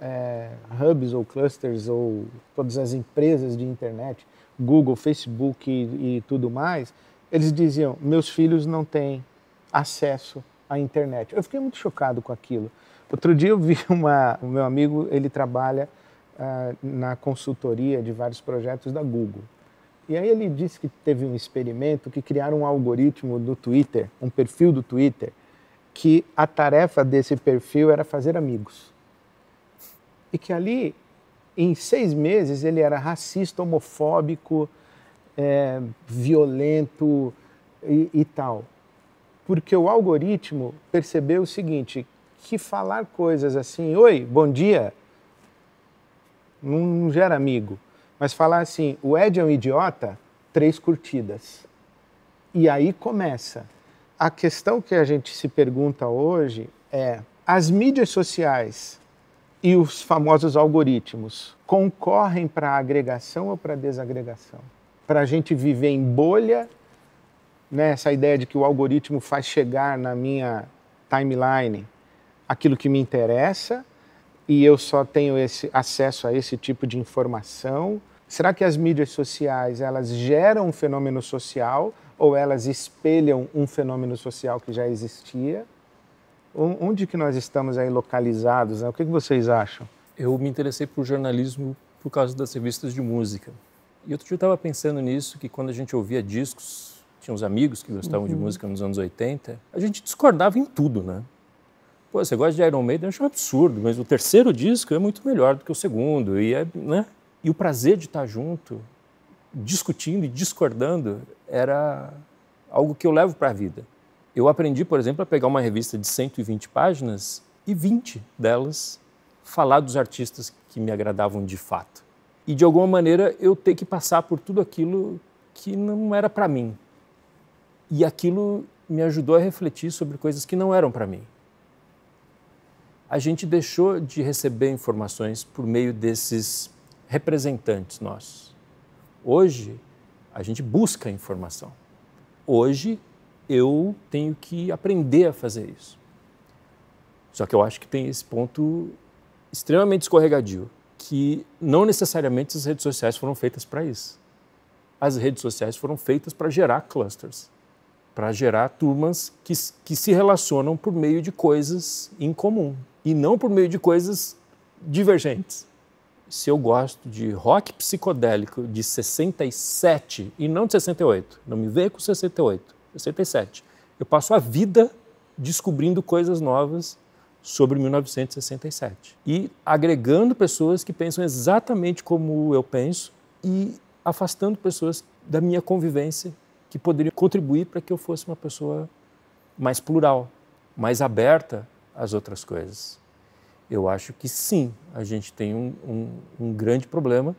é, hubs ou clusters ou todas as empresas de internet, Google, Facebook e, e tudo mais, eles diziam: meus filhos não têm acesso à internet. Eu fiquei muito chocado com aquilo. Outro dia eu vi uma, o meu amigo, ele trabalha ah, na consultoria de vários projetos da Google. E aí ele disse que teve um experimento que criaram um algoritmo do Twitter, um perfil do Twitter, que a tarefa desse perfil era fazer amigos. E que ali, em seis meses, ele era racista, homofóbico, é, violento e, e tal. Porque o algoritmo percebeu o seguinte, que falar coisas assim, oi, bom dia, não gera amigo. Mas falar assim, o Ed é um idiota, três curtidas. E aí começa. A questão que a gente se pergunta hoje é: as mídias sociais e os famosos algoritmos concorrem para a agregação ou para desagregação? Para a gente viver em bolha, né, essa ideia de que o algoritmo faz chegar na minha timeline aquilo que me interessa e eu só tenho esse acesso a esse tipo de informação Será que as mídias sociais elas geram um fenômeno social ou elas espelham um fenômeno social que já existia? Onde que nós estamos aí localizados? Né? O que, que vocês acham? Eu me interessei por jornalismo por causa das revistas de música. E outro dia eu estava pensando nisso, que quando a gente ouvia discos, tinha uns amigos que gostavam uhum. de música nos anos 80, a gente discordava em tudo, né? Pô, você gosta de Iron Maiden? Eu acho um absurdo, mas o terceiro disco é muito melhor do que o segundo, e é, né? E o prazer de estar junto, discutindo e discordando, era algo que eu levo para a vida. Eu aprendi, por exemplo, a pegar uma revista de 120 páginas e 20 delas falar dos artistas que me agradavam de fato. E de alguma maneira eu ter que passar por tudo aquilo que não era para mim. E aquilo me ajudou a refletir sobre coisas que não eram para mim. A gente deixou de receber informações por meio desses representantes nós. Hoje, a gente busca informação. Hoje, eu tenho que aprender a fazer isso. Só que eu acho que tem esse ponto extremamente escorregadio, que não necessariamente as redes sociais foram feitas para isso. As redes sociais foram feitas para gerar clusters, para gerar turmas que, que se relacionam por meio de coisas em comum e não por meio de coisas divergentes se eu gosto de rock psicodélico de 67 e não de 68. Não me veio com 68, 67. Eu passo a vida descobrindo coisas novas sobre 1967 e agregando pessoas que pensam exatamente como eu penso e afastando pessoas da minha convivência que poderiam contribuir para que eu fosse uma pessoa mais plural, mais aberta às outras coisas. Eu acho que sim, a gente tem um, um, um grande problema,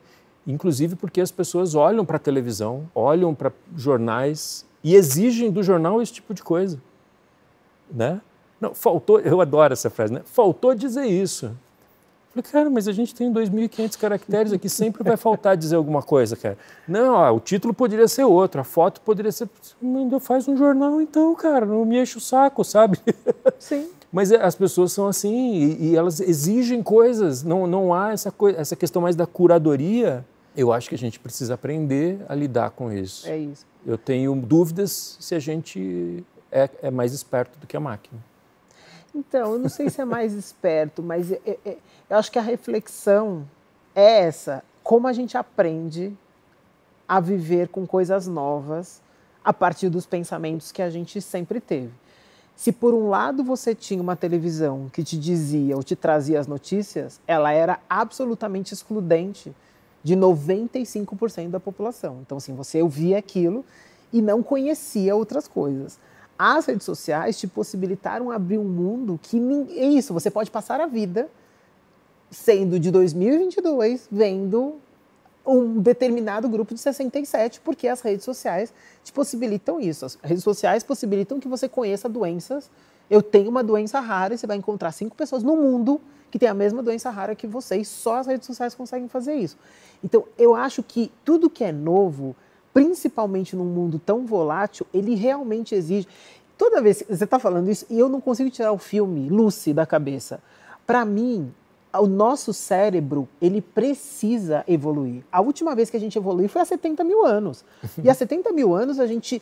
inclusive porque as pessoas olham para a televisão, olham para jornais e exigem do jornal esse tipo de coisa. Né? Não, faltou, eu adoro essa frase, né? Faltou dizer isso. falei, cara, mas a gente tem 2.500 caracteres aqui, sempre vai faltar dizer alguma coisa, cara. Não, ó, o título poderia ser outro, a foto poderia ser. Faz um jornal então, cara, não me enche o saco, sabe? Sim. Mas é, as pessoas são assim e, e elas exigem coisas, não, não há essa, essa questão mais da curadoria. Eu acho que a gente precisa aprender a lidar com isso. É isso. Eu tenho dúvidas se a gente é, é mais esperto do que a máquina. Então, eu não sei se é mais esperto, mas é, é, é, eu acho que a reflexão é essa. Como a gente aprende a viver com coisas novas a partir dos pensamentos que a gente sempre teve. Se por um lado você tinha uma televisão que te dizia ou te trazia as notícias, ela era absolutamente excludente de 95% da população. Então, assim, você ouvia aquilo e não conhecia outras coisas. As redes sociais te possibilitaram abrir um mundo que é isso, você pode passar a vida sendo de 2022 vendo um determinado grupo de 67, porque as redes sociais te possibilitam isso. As redes sociais possibilitam que você conheça doenças. Eu tenho uma doença rara e você vai encontrar cinco pessoas no mundo que tem a mesma doença rara que você e só as redes sociais conseguem fazer isso. Então, eu acho que tudo que é novo, principalmente num mundo tão volátil, ele realmente exige. Toda vez que você está falando isso, e eu não consigo tirar o filme Lucy da cabeça. Para mim, o nosso cérebro, ele precisa evoluir. A última vez que a gente evoluiu foi há 70 mil anos. E há 70 mil anos a gente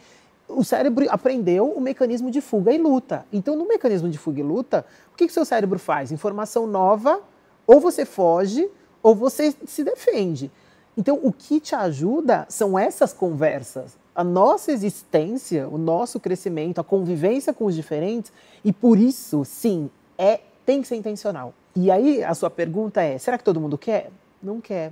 o cérebro aprendeu o mecanismo de fuga e luta. Então, no mecanismo de fuga e luta, o que, que o seu cérebro faz? Informação nova, ou você foge, ou você se defende. Então, o que te ajuda são essas conversas. A nossa existência, o nosso crescimento, a convivência com os diferentes, e por isso, sim, é tem que ser intencional. E aí a sua pergunta é: será que todo mundo quer? Não quer.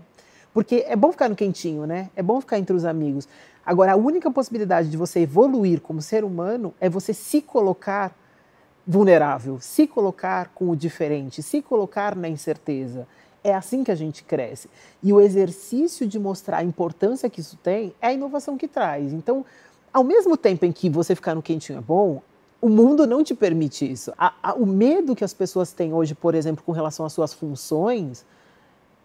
Porque é bom ficar no quentinho, né? É bom ficar entre os amigos. Agora, a única possibilidade de você evoluir como ser humano é você se colocar vulnerável, se colocar com o diferente, se colocar na incerteza. É assim que a gente cresce. E o exercício de mostrar a importância que isso tem é a inovação que traz. Então, ao mesmo tempo em que você ficar no quentinho é bom, o mundo não te permite isso. A, a, o medo que as pessoas têm hoje, por exemplo, com relação às suas funções,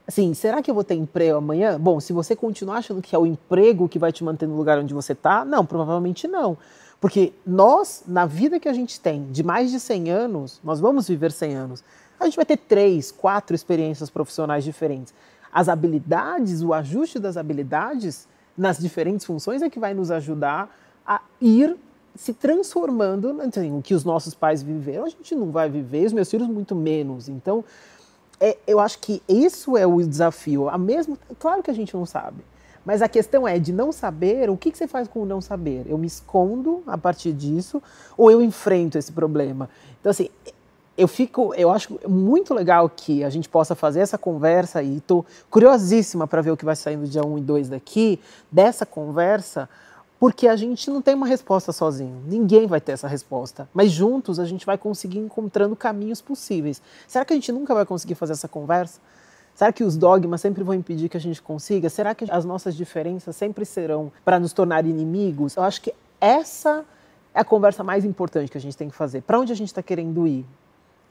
assim, será que eu vou ter emprego amanhã? Bom, se você continuar achando que é o emprego que vai te manter no lugar onde você está, não, provavelmente não. Porque nós, na vida que a gente tem, de mais de 100 anos, nós vamos viver 100 anos, a gente vai ter três, quatro experiências profissionais diferentes. As habilidades, o ajuste das habilidades nas diferentes funções é que vai nos ajudar a ir se transformando, né, assim, o que os nossos pais viveram, a gente não vai viver, os meus filhos muito menos. Então, é, eu acho que isso é o desafio. A mesmo, claro que a gente não sabe, mas a questão é de não saber, o que, que, você faz com o não saber? Eu me escondo a partir disso ou eu enfrento esse problema? Então, assim, eu fico, eu acho muito legal que a gente possa fazer essa conversa e estou curiosíssima para ver o que vai sair no dia 1 e 2 daqui, dessa conversa, porque a gente não tem uma resposta sozinho. Ninguém vai ter essa resposta. Mas juntos a gente vai conseguir encontrando caminhos possíveis. Será que a gente nunca vai conseguir fazer essa conversa? Será que os dogmas sempre vão impedir que a gente consiga? Será que as nossas diferenças sempre serão para nos tornar inimigos? Eu acho que essa é a conversa mais importante que a gente tem que fazer. Para onde a gente está querendo ir?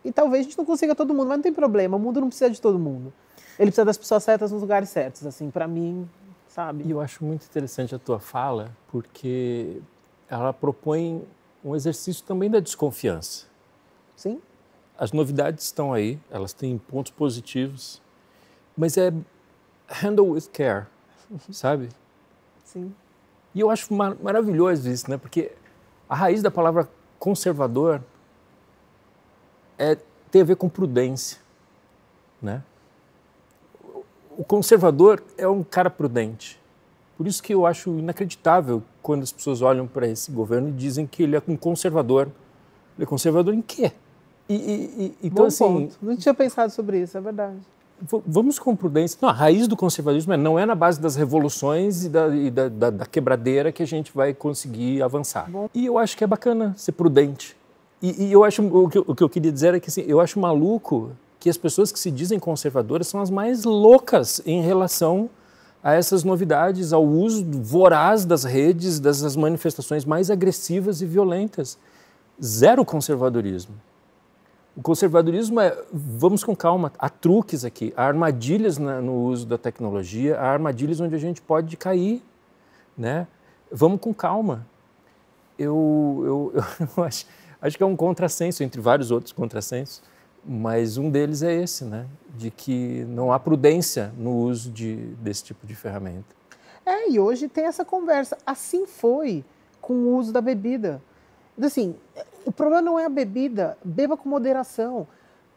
E talvez a gente não consiga todo mundo, mas não tem problema. O mundo não precisa de todo mundo. Ele precisa das pessoas certas nos lugares certos. Assim, para mim, sabe? E eu acho muito interessante a tua fala, porque ela propõe um exercício também da desconfiança. Sim. As novidades estão aí, elas têm pontos positivos, mas é handle with care, uhum. sabe? Sim. E eu acho mar maravilhoso isso, né? Porque a raiz da palavra conservador é tem a ver com prudência, né? o conservador é um cara prudente. Por isso que eu acho inacreditável quando as pessoas olham para esse governo e dizem que ele é um conservador. Ele é conservador em quê? E, e, e então, Bom assim, ponto. Não tinha pensado sobre isso, é verdade. Vamos com prudência. Não, a raiz do conservadorismo é, não é na base das revoluções e, da, e da, da, da, quebradeira que a gente vai conseguir avançar. Bom. E eu acho que é bacana ser prudente. E, eu acho o que, o que eu queria dizer é que assim, eu acho maluco que as pessoas que se dizem conservadoras são as mais loucas em relação a essas novidades, ao uso voraz das redes, dessas manifestações mais agressivas e violentas. Zero conservadorismo. O conservadorismo é, vamos com calma, há truques aqui, há armadilhas na, no uso da tecnologia, há armadilhas onde a gente pode cair, né? Vamos com calma. Eu, eu, eu acho, acho que é um contrassenso, entre vários outros contrassensos, mas um deles é esse, né? De que não há prudência no uso de, desse tipo de ferramenta. É, e hoje tem essa conversa. Assim foi com o uso da bebida. Assim, o problema não é a bebida, beba com moderação.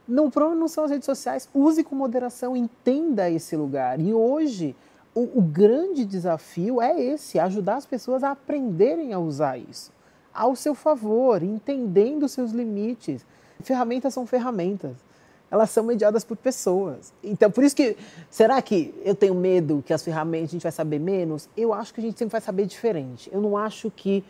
Não, o problema não são as redes sociais, use com moderação, entenda esse lugar. E hoje, o, o grande desafio é esse, é ajudar as pessoas a aprenderem a usar isso ao seu favor, entendendo seus limites, Ferramentas são ferramentas. Elas são mediadas por pessoas. Então, por isso que. Será que eu tenho medo que as ferramentas a gente vai saber menos? Eu acho que a gente sempre vai saber diferente. Eu não acho que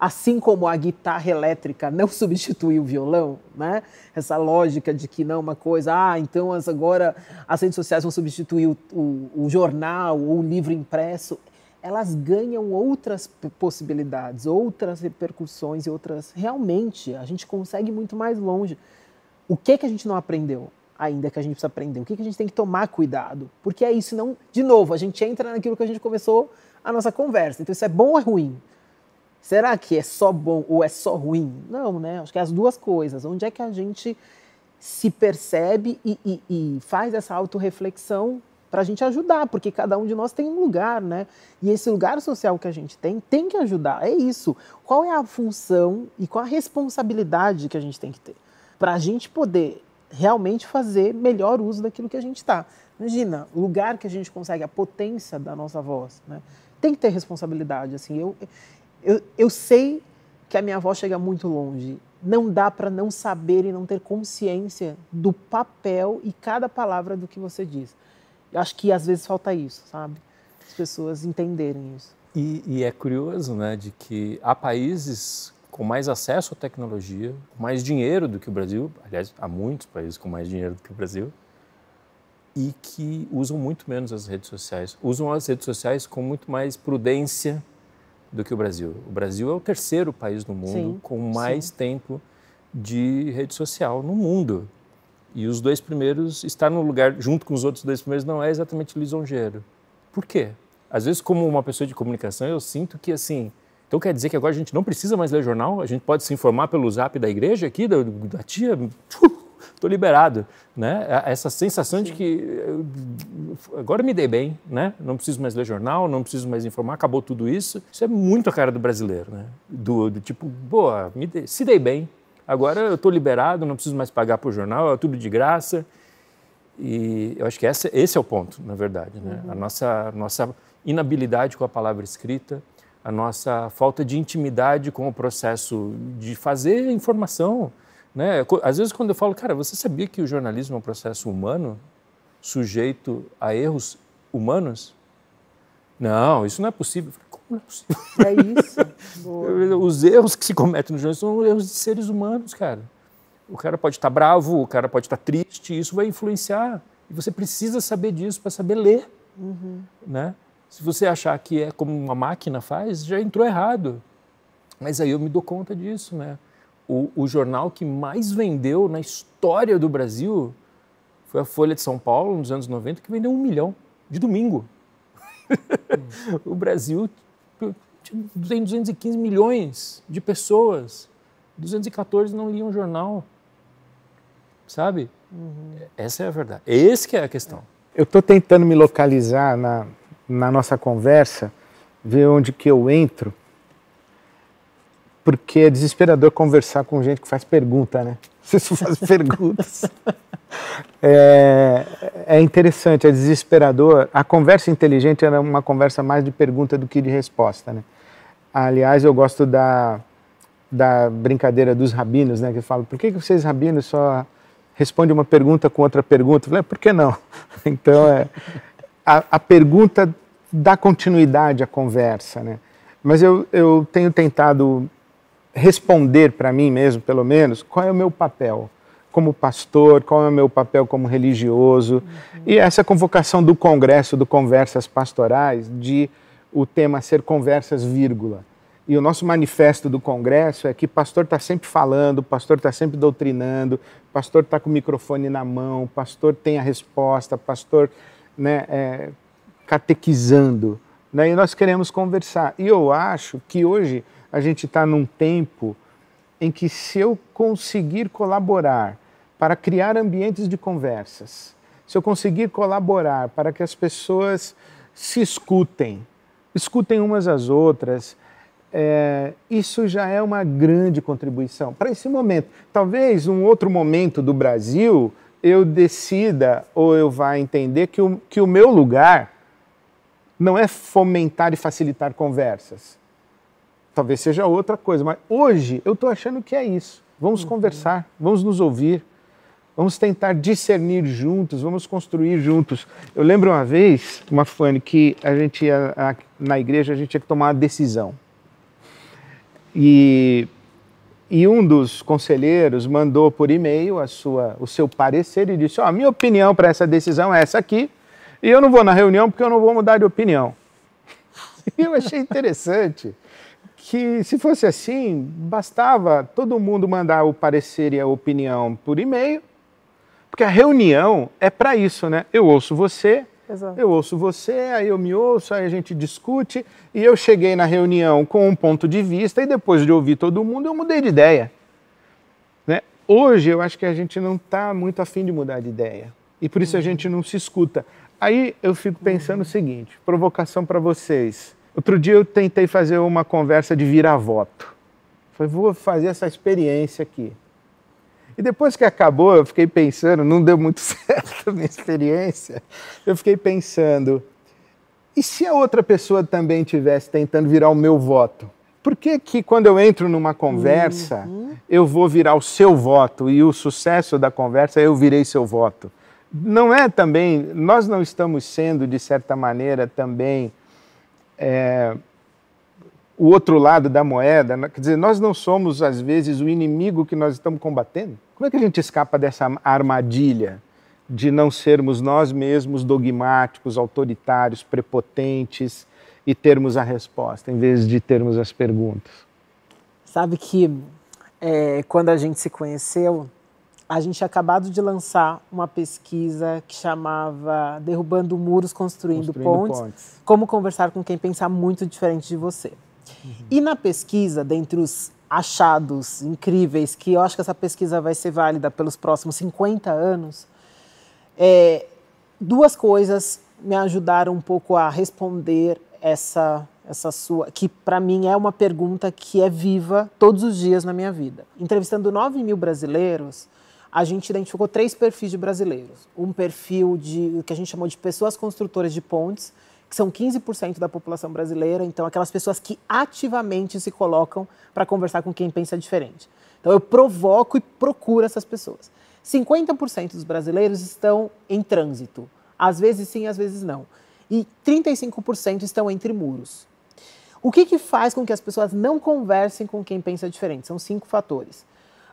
assim como a guitarra elétrica não substitui o violão, né? Essa lógica de que não é uma coisa, ah, então as, agora as redes sociais vão substituir o, o, o jornal ou o livro impresso elas ganham outras possibilidades, outras repercussões e outras. Realmente, a gente consegue muito mais longe. O que que a gente não aprendeu? Ainda que a gente precisa aprender. O que, que a gente tem que tomar cuidado? Porque é isso, não. De novo, a gente entra naquilo que a gente começou a nossa conversa. Então, isso é bom ou é ruim? Será que é só bom ou é só ruim? Não, né? Acho que é as duas coisas. Onde é que a gente se percebe e, e, e faz essa autorreflexão para a gente ajudar, porque cada um de nós tem um lugar, né? E esse lugar social que a gente tem tem que ajudar. É isso. Qual é a função e qual a responsabilidade que a gente tem que ter para a gente poder realmente fazer melhor uso daquilo que a gente está? Imagina, o lugar que a gente consegue, a potência da nossa voz, né? Tem que ter responsabilidade, assim. Eu, eu, eu sei que a minha voz chega muito longe. Não dá para não saber e não ter consciência do papel e cada palavra do que você diz. Eu acho que às vezes falta isso, sabe? As pessoas entenderem isso. E, e é curioso, né, de que há países com mais acesso à tecnologia, com mais dinheiro do que o Brasil, aliás, há muitos países com mais dinheiro do que o Brasil, e que usam muito menos as redes sociais. Usam as redes sociais com muito mais prudência do que o Brasil. O Brasil é o terceiro país no mundo sim, com mais sim. tempo de rede social no mundo. E os dois primeiros, estar no lugar junto com os outros dois primeiros não é exatamente lisonjeiro. Por quê? Às vezes, como uma pessoa de comunicação, eu sinto que assim. Então quer dizer que agora a gente não precisa mais ler jornal, a gente pode se informar pelo zap da igreja aqui, da, da tia, estou liberado, né? Essa sensação Sim. de que eh, agora me dei bem, né? Não preciso mais ler jornal, não preciso mais informar, acabou tudo isso. Isso é muito a cara do brasileiro, né? Do, do tipo, boa, dei, se dei bem, agora eu estou liberado, não preciso mais pagar para o jornal, é tudo de graça. E eu acho que esse é o ponto, na verdade. Né? Uhum. A nossa, nossa inabilidade com a palavra escrita, a nossa falta de intimidade com o processo de fazer informação. Né? Às vezes, quando eu falo, cara, você sabia que o jornalismo é um processo humano, sujeito a erros humanos? Não, isso não é possível. Não é possível. É isso. Boa. Os erros que se cometem no jornalismo são erros de seres humanos, cara. O cara pode estar bravo, o cara pode estar triste, isso vai influenciar. E você precisa saber disso para saber ler. Uhum. Né? Se você achar que é como uma máquina faz, já entrou errado. Mas aí eu me dou conta disso, né? O, o jornal que mais vendeu na história do Brasil foi a Folha de São Paulo, nos anos 90, que vendeu um milhão de domingo. Uhum. o Brasil tem 215 milhões de pessoas. 214 não liam jornal. Sabe? Uhum. Essa é a verdade. Esse é a questão. Eu estou tentando me localizar na, na nossa conversa, ver onde que eu entro, porque é desesperador conversar com gente que faz pergunta, né? Você só faz perguntas. É, é, interessante, é desesperador. A conversa inteligente era uma conversa mais de pergunta do que de resposta, né? Aliás, eu gosto da, da brincadeira dos rabinos, né? Que falam, por que, vocês rabinos só respondem uma pergunta com outra pergunta? Eu falo, é, por que não? Então, é, a, a pergunta dá continuidade à conversa, né? Mas eu, eu tenho tentado responder para mim mesmo, pelo menos, qual é o meu papel como pastor, qual é o meu papel como religioso. Uhum. E essa convocação do Congresso do Conversas Pastorais de o tema ser conversas, vírgula. E o nosso manifesto do Congresso é que pastor está sempre falando, pastor está sempre doutrinando, pastor está com o microfone na mão, pastor tem a resposta, pastor né, é, catequizando. Né? E nós queremos conversar. E eu acho que hoje a gente está num tempo em que, se eu conseguir colaborar para criar ambientes de conversas, se eu conseguir colaborar para que as pessoas se escutem, escutem umas às outras. É, isso já é uma grande contribuição para esse momento. Talvez um outro momento do Brasil eu decida ou eu vá entender que o, que o meu lugar não é fomentar e facilitar conversas. Talvez seja outra coisa, mas hoje eu estou achando que é isso. Vamos uhum. conversar, vamos nos ouvir. Vamos tentar discernir juntos, vamos construir juntos. Eu lembro uma vez, uma fã, que a gente ia, a, na igreja a gente tinha que tomar uma decisão. E, e um dos conselheiros mandou por e-mail a sua, o seu parecer e disse: Ó, oh, minha opinião para essa decisão é essa aqui, e eu não vou na reunião porque eu não vou mudar de opinião. E eu achei interessante que se fosse assim, bastava todo mundo mandar o parecer e a opinião por e-mail porque a reunião é para isso, né? Eu ouço você, Exato. eu ouço você, aí eu me ouço, aí a gente discute. E eu cheguei na reunião com um ponto de vista e depois de ouvir todo mundo, eu mudei de ideia. Né? Hoje eu acho que a gente não está muito afim de mudar de ideia. E por isso uhum. a gente não se escuta. Aí eu fico pensando uhum. o seguinte: provocação para vocês. Outro dia eu tentei fazer uma conversa de vira-voto. Falei, vou fazer essa experiência aqui. E depois que acabou, eu fiquei pensando, não deu muito certo a minha experiência, eu fiquei pensando, e se a outra pessoa também estivesse tentando virar o meu voto? Por que, que quando eu entro numa conversa, uhum. eu vou virar o seu voto e o sucesso da conversa eu virei seu voto? Não é também, nós não estamos sendo, de certa maneira, também é, o outro lado da moeda? Quer dizer, nós não somos, às vezes, o inimigo que nós estamos combatendo? Como é que a gente escapa dessa armadilha de não sermos nós mesmos dogmáticos, autoritários, prepotentes e termos a resposta, em vez de termos as perguntas? Sabe que é, quando a gente se conheceu, a gente tinha acabado de lançar uma pesquisa que chamava Derrubando Muros, Construindo, Construindo pontes, pontes, Como conversar com quem pensar muito diferente de você. Uhum. E na pesquisa, dentre os achados incríveis, que eu acho que essa pesquisa vai ser válida pelos próximos 50 anos, é, duas coisas me ajudaram um pouco a responder essa essa sua, que para mim é uma pergunta que é viva todos os dias na minha vida. Entrevistando 9 mil brasileiros, a gente identificou três perfis de brasileiros. Um perfil de que a gente chamou de pessoas construtoras de pontes, que são 15% da população brasileira, então aquelas pessoas que ativamente se colocam para conversar com quem pensa diferente. Então eu provoco e procuro essas pessoas. 50% dos brasileiros estão em trânsito, às vezes sim, às vezes não. E 35% estão entre muros. O que, que faz com que as pessoas não conversem com quem pensa diferente? São cinco fatores: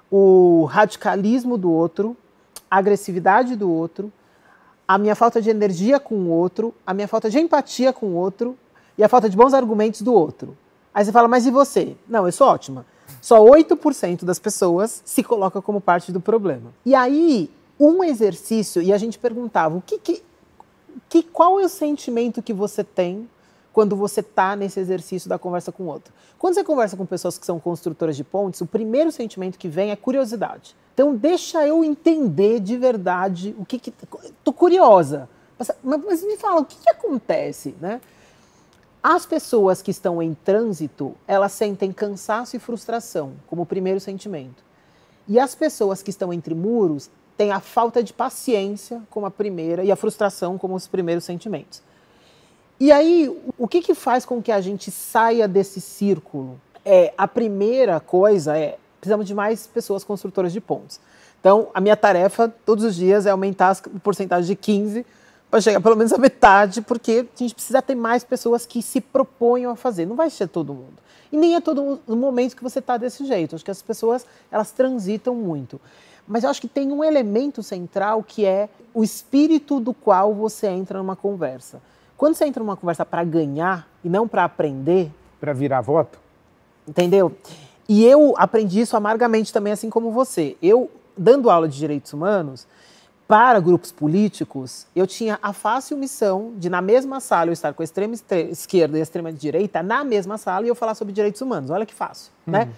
o radicalismo do outro, a agressividade do outro, a minha falta de energia com o outro, a minha falta de empatia com o outro e a falta de bons argumentos do outro. Aí você fala, mas e você? Não, eu sou ótima. Só 8% das pessoas se coloca como parte do problema. E aí, um exercício, e a gente perguntava, o que, que, que qual é o sentimento que você tem quando você está nesse exercício da conversa com o outro. Quando você conversa com pessoas que são construtoras de pontes, o primeiro sentimento que vem é curiosidade. Então, deixa eu entender de verdade o que. que tô curiosa. Mas, mas me fala, o que, que acontece, né? As pessoas que estão em trânsito, elas sentem cansaço e frustração como primeiro sentimento. E as pessoas que estão entre muros têm a falta de paciência como a primeira e a frustração como os primeiros sentimentos. E aí, o que, que faz com que a gente saia desse círculo? É, a primeira coisa é precisamos de mais pessoas construtoras de pontes. Então, a minha tarefa todos os dias é aumentar o porcentagem de 15 para chegar pelo menos à metade, porque a gente precisa ter mais pessoas que se proponham a fazer. Não vai ser todo mundo. E nem é todo momento que você está desse jeito. Acho que as pessoas elas transitam muito. Mas eu acho que tem um elemento central que é o espírito do qual você entra numa conversa. Quando você entra numa conversa para ganhar e não para aprender. Para virar voto? Entendeu? E eu aprendi isso amargamente também, assim como você. Eu, dando aula de direitos humanos, para grupos políticos, eu tinha a fácil missão de, na mesma sala, eu estar com a extrema esquerda e a extrema direita, na mesma sala, e eu falar sobre direitos humanos. Olha que fácil, uhum. né?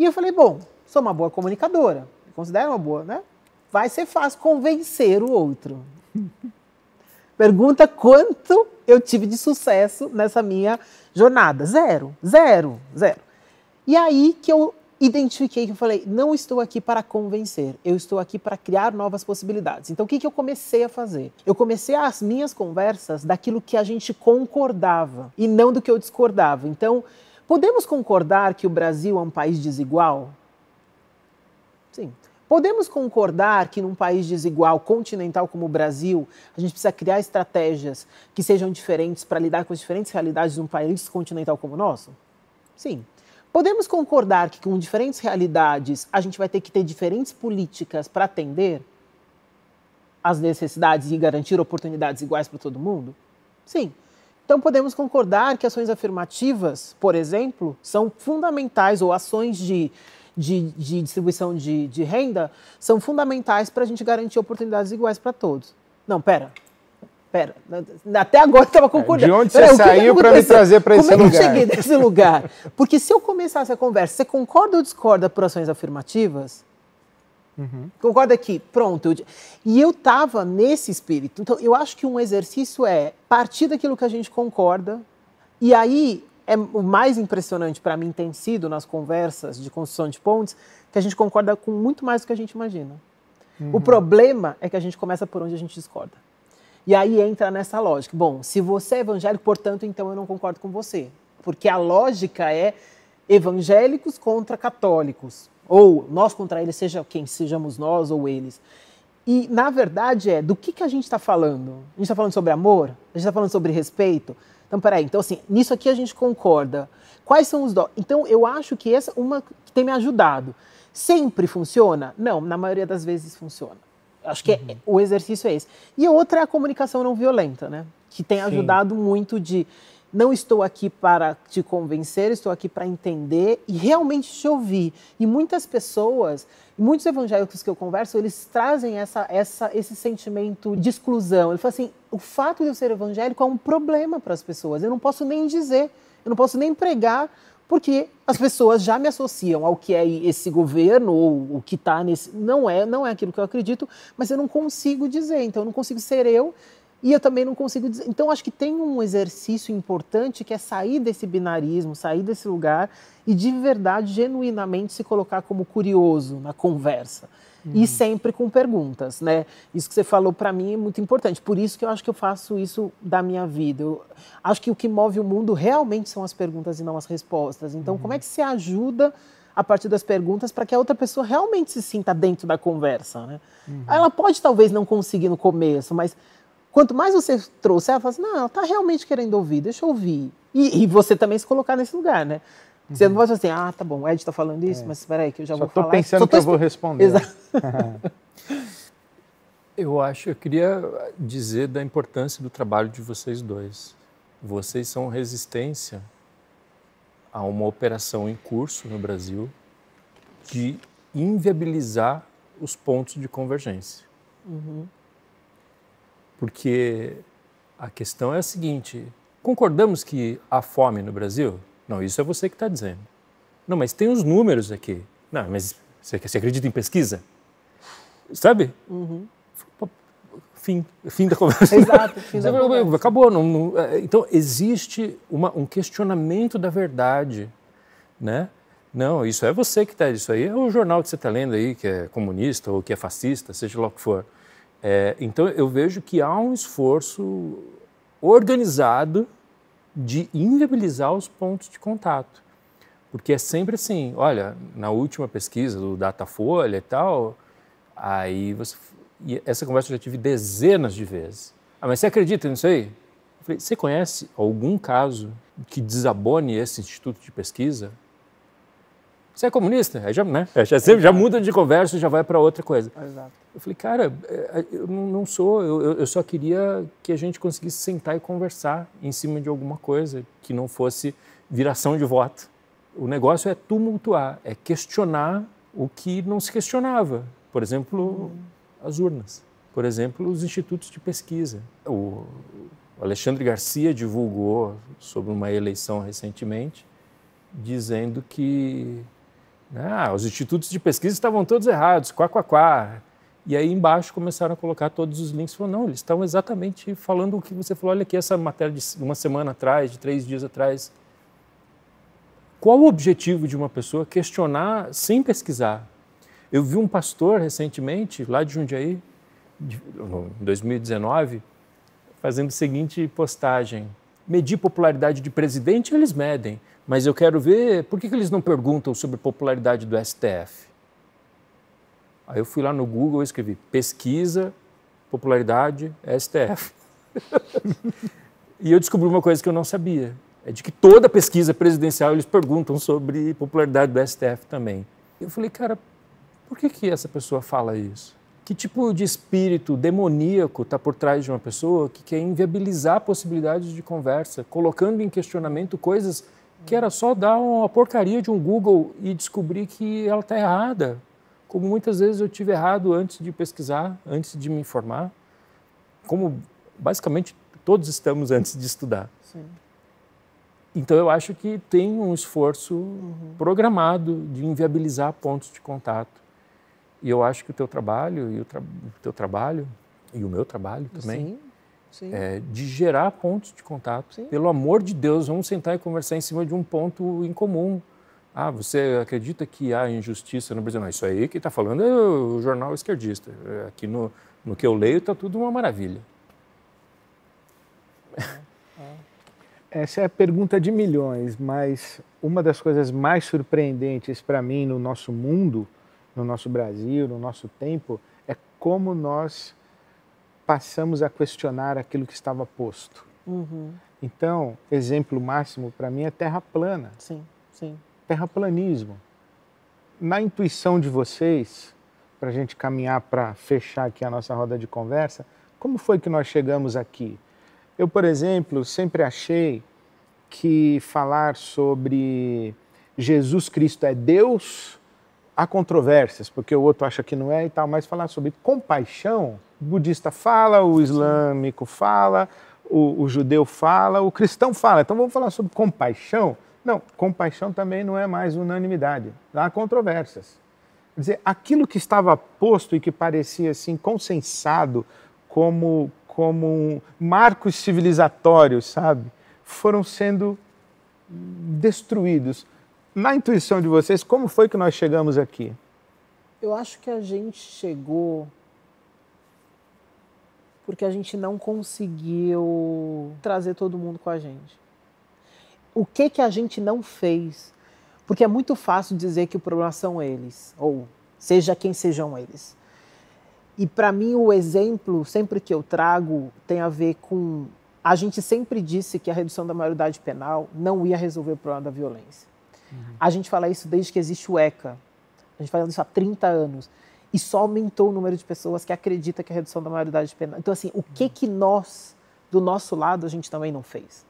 E eu falei, bom, sou uma boa comunicadora, considero uma boa, né? Vai ser fácil convencer o outro. Pergunta quanto eu tive de sucesso nessa minha jornada? Zero, zero, zero. E aí que eu identifiquei que eu falei, não estou aqui para convencer, eu estou aqui para criar novas possibilidades. Então o que, que eu comecei a fazer? Eu comecei as minhas conversas daquilo que a gente concordava e não do que eu discordava. Então, podemos concordar que o Brasil é um país desigual? Sim. Podemos concordar que num país desigual, continental como o Brasil, a gente precisa criar estratégias que sejam diferentes para lidar com as diferentes realidades de um país continental como o nosso? Sim. Podemos concordar que com diferentes realidades a gente vai ter que ter diferentes políticas para atender as necessidades e garantir oportunidades iguais para todo mundo? Sim. Então podemos concordar que ações afirmativas, por exemplo, são fundamentais ou ações de de, de distribuição de, de renda são fundamentais para a gente garantir oportunidades iguais para todos. Não, pera, pera, até agora eu estava é, concordando. De onde você pera, saiu para me trazer para é esse lugar? Como eu cheguei nesse lugar? Porque se eu começar essa conversa, você concorda ou discorda por ações afirmativas? Uhum. Concorda aqui? Pronto. E eu estava nesse espírito. Então, eu acho que um exercício é partir daquilo que a gente concorda e aí é o mais impressionante para mim tem sido nas conversas de construção de pontes que a gente concorda com muito mais do que a gente imagina. Uhum. O problema é que a gente começa por onde a gente discorda. E aí entra nessa lógica. Bom, se você é evangélico, portanto, então eu não concordo com você. Porque a lógica é evangélicos contra católicos. Ou nós contra eles, seja quem sejamos nós ou eles. E, na verdade, é do que, que a gente está falando? A gente está falando sobre amor? A gente está falando sobre respeito? Então, peraí, então assim, nisso aqui a gente concorda. Quais são os dó? Então, eu acho que essa uma que tem me ajudado. Sempre funciona? Não, na maioria das vezes funciona. Acho que é, uhum. é, o exercício é esse. E a outra é a comunicação não violenta, né? Que tem ajudado muito de não estou aqui para te convencer, estou aqui para entender e realmente te ouvir. E muitas pessoas muitos evangélicos que eu converso, eles trazem essa, essa, esse sentimento de exclusão. Ele fala assim: o fato de eu ser evangélico é um problema para as pessoas. Eu não posso nem dizer, eu não posso nem pregar, porque as pessoas já me associam ao que é esse governo ou o que está nesse. Não é, não é aquilo que eu acredito, mas eu não consigo dizer. Então, eu não consigo ser eu e eu também não consigo dizer. Então, acho que tem um exercício importante que é sair desse binarismo, sair desse lugar e de verdade, genuinamente se colocar como curioso na conversa. Uhum. E sempre com perguntas, né? Isso que você falou para mim é muito importante. Por isso que eu acho que eu faço isso da minha vida. Eu acho que o que move o mundo realmente são as perguntas e não as respostas. Então, uhum. como é que se ajuda a partir das perguntas para que a outra pessoa realmente se sinta dentro da conversa, né? Uhum. Ela pode talvez não conseguir no começo, mas Quanto mais você trouxer, ela fala assim, não, tá realmente querendo ouvir, deixa eu ouvir. E, e você também se colocar nesse lugar, né? Você uhum. não pode assim, ah, tá bom, o Ed tá falando isso, é. mas peraí que eu já Só vou falar. Só tô pensando que eu vou responder. Exato. eu acho, eu queria dizer da importância do trabalho de vocês dois. Vocês são resistência a uma operação em curso no Brasil de inviabilizar os pontos de convergência. Uhum. Porque a questão é a seguinte: concordamos que há fome no Brasil? Não, isso é você que está dizendo. Não, mas tem os números aqui. Não, mas você, você acredita em pesquisa? Sabe? Uhum. Fim, fim da conversa. Exato, fim da conversa. Acabou. Não, não, é, então, existe uma, um questionamento da verdade, né? Não, isso é você que está, isso aí é o jornal que você está lendo aí, que é comunista ou que é fascista, seja lá o que for. É, então eu vejo que há um esforço organizado de inviabilizar os pontos de contato. Porque é sempre assim, olha, na última pesquisa do Datafolha e tal, aí você. E essa conversa eu já tive dezenas de vezes. Ah, mas você acredita nisso aí? Eu falei, você conhece algum caso que desabone esse instituto de pesquisa? Você é comunista? Aí já, né? É, já, já, já muda de conversa, já vai para outra coisa. Exato. Eu falei, cara, é, é, eu não sou, eu, eu só queria que a gente conseguisse sentar e conversar em cima de alguma coisa que não fosse viração de voto. O negócio é tumultuar, é questionar o que não se questionava. Por exemplo, uhum. as urnas. Por exemplo, os institutos de pesquisa. O Alexandre Garcia divulgou sobre uma eleição recentemente, dizendo que né? Ah, os institutos de pesquisa estavam todos errados, quá, quá, quá. E aí embaixo começaram a colocar todos os links. Falaram, não, eles estão exatamente falando o que você falou. Olha aqui essa matéria de uma semana atrás, de três dias atrás. Qual o objetivo de uma pessoa questionar sem pesquisar? Eu vi um pastor recentemente, lá de Jundiaí, em 2019, fazendo a seguinte postagem. Medir popularidade de presidente, eles medem. Mas eu quero ver por que, que eles não perguntam sobre popularidade do STF. Aí eu fui lá no Google e escrevi pesquisa, popularidade, STF. e eu descobri uma coisa que eu não sabia. É de que toda pesquisa presidencial eles perguntam sobre popularidade do STF também. Eu falei, cara, por que, que essa pessoa fala isso? Que tipo de espírito demoníaco está por trás de uma pessoa que quer inviabilizar possibilidades de conversa, colocando em questionamento coisas que era só dar uma porcaria de um Google e descobrir que ela está errada. Como muitas vezes eu tive errado antes de pesquisar, antes de me informar, como basicamente todos estamos antes de estudar. Sim. Então eu acho que tem um esforço uhum. programado de inviabilizar pontos de contato. E eu acho que o teu trabalho e o, tra o teu trabalho e o meu trabalho também Sim é, de gerar pontos de contato. Sim. Pelo amor de Deus, vamos sentar e conversar em cima de um ponto em comum. Ah, você acredita que há injustiça no Brasil? Não, isso aí que está falando é o jornal esquerdista. É, aqui no, no que eu leio está tudo uma maravilha. É, é. Essa é a pergunta de milhões, mas uma das coisas mais surpreendentes para mim no nosso mundo, no nosso Brasil, no nosso tempo, é como nós passamos a questionar aquilo que estava posto. Uhum. Então, exemplo máximo para mim é terra plana. Sim, sim. Terraplanismo. Na intuição de vocês, para a gente caminhar para fechar aqui a nossa roda de conversa, como foi que nós chegamos aqui? Eu, por exemplo, sempre achei que falar sobre Jesus Cristo é Deus há controvérsias, porque o outro acha que não é e tal, mas falar sobre compaixão budista fala, o islâmico fala, o, o, judeu fala, o cristão fala. Então vamos falar sobre compaixão? Não, compaixão também não é mais unanimidade. Há controvérsias. Quer dizer, aquilo que estava posto e que parecia assim consensado como, como um marcos civilizatórios, sabe? Foram sendo destruídos. Na intuição de vocês, como foi que nós chegamos aqui? Eu acho que a gente chegou porque a gente não conseguiu trazer todo mundo com a gente. O que que a gente não fez? Porque é muito fácil dizer que o problema são eles, ou seja quem sejam eles. E para mim o exemplo sempre que eu trago tem a ver com a gente sempre disse que a redução da maioridade penal não ia resolver o problema da violência. Uhum. A gente fala isso desde que existe o ECA. A gente fala isso há 30 anos e só aumentou o número de pessoas que acredita que a redução da maioridade é penal. Então, assim, o que que nós, do nosso lado, a gente também não fez?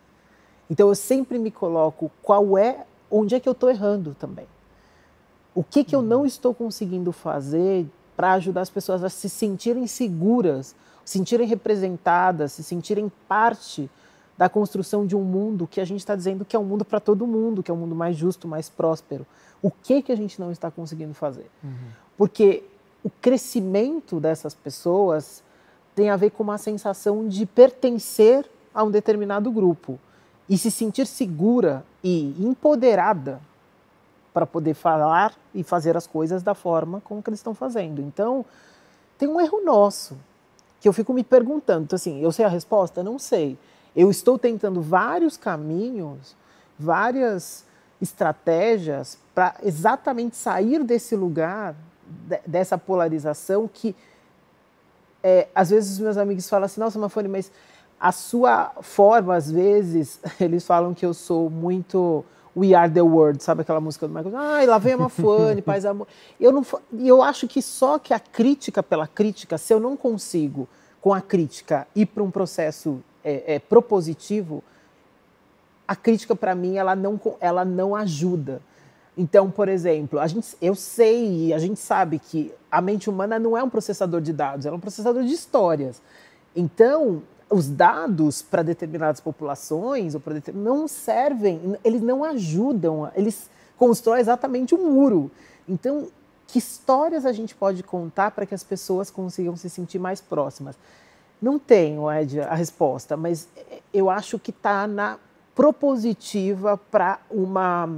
Então, eu sempre me coloco qual é, onde é que eu estou errando também. O que que eu não uhum. estou conseguindo fazer para ajudar as pessoas a se sentirem seguras, se sentirem representadas, se sentirem parte da construção de um mundo que a gente está dizendo que é um mundo para todo mundo, que é um mundo mais justo, mais próspero. O que que a gente não está conseguindo fazer? Uhum. Porque o crescimento dessas pessoas tem a ver com uma sensação de pertencer a um determinado grupo e se sentir segura e empoderada para poder falar e fazer as coisas da forma como que eles estão fazendo. Então, tem um erro nosso que eu fico me perguntando, então, assim, eu sei a resposta? Não sei. Eu estou tentando vários caminhos, várias estratégias para exatamente sair desse lugar dessa polarização que é, às vezes os meus amigos falam assim, nossa, Mafone, mas a sua forma, às vezes, eles falam que eu sou muito We Are The World, sabe aquela música do Michael? Ai, lá vem a Mafone, paz amor. Eu não, eu acho que só que a crítica pela crítica, se eu não consigo com a crítica ir para um processo é, é, propositivo, a crítica para mim ela não, ela não ajuda. Então, por exemplo, a gente, eu sei, a gente sabe que a mente humana não é um processador de dados, ela é um processador de histórias. Então, os dados para determinadas populações ou para determin... não servem, eles não ajudam, eles constroem exatamente um muro. Então, que histórias a gente pode contar para que as pessoas consigam se sentir mais próximas? Não tenho, Ed, a resposta, mas eu acho que está na propositiva para uma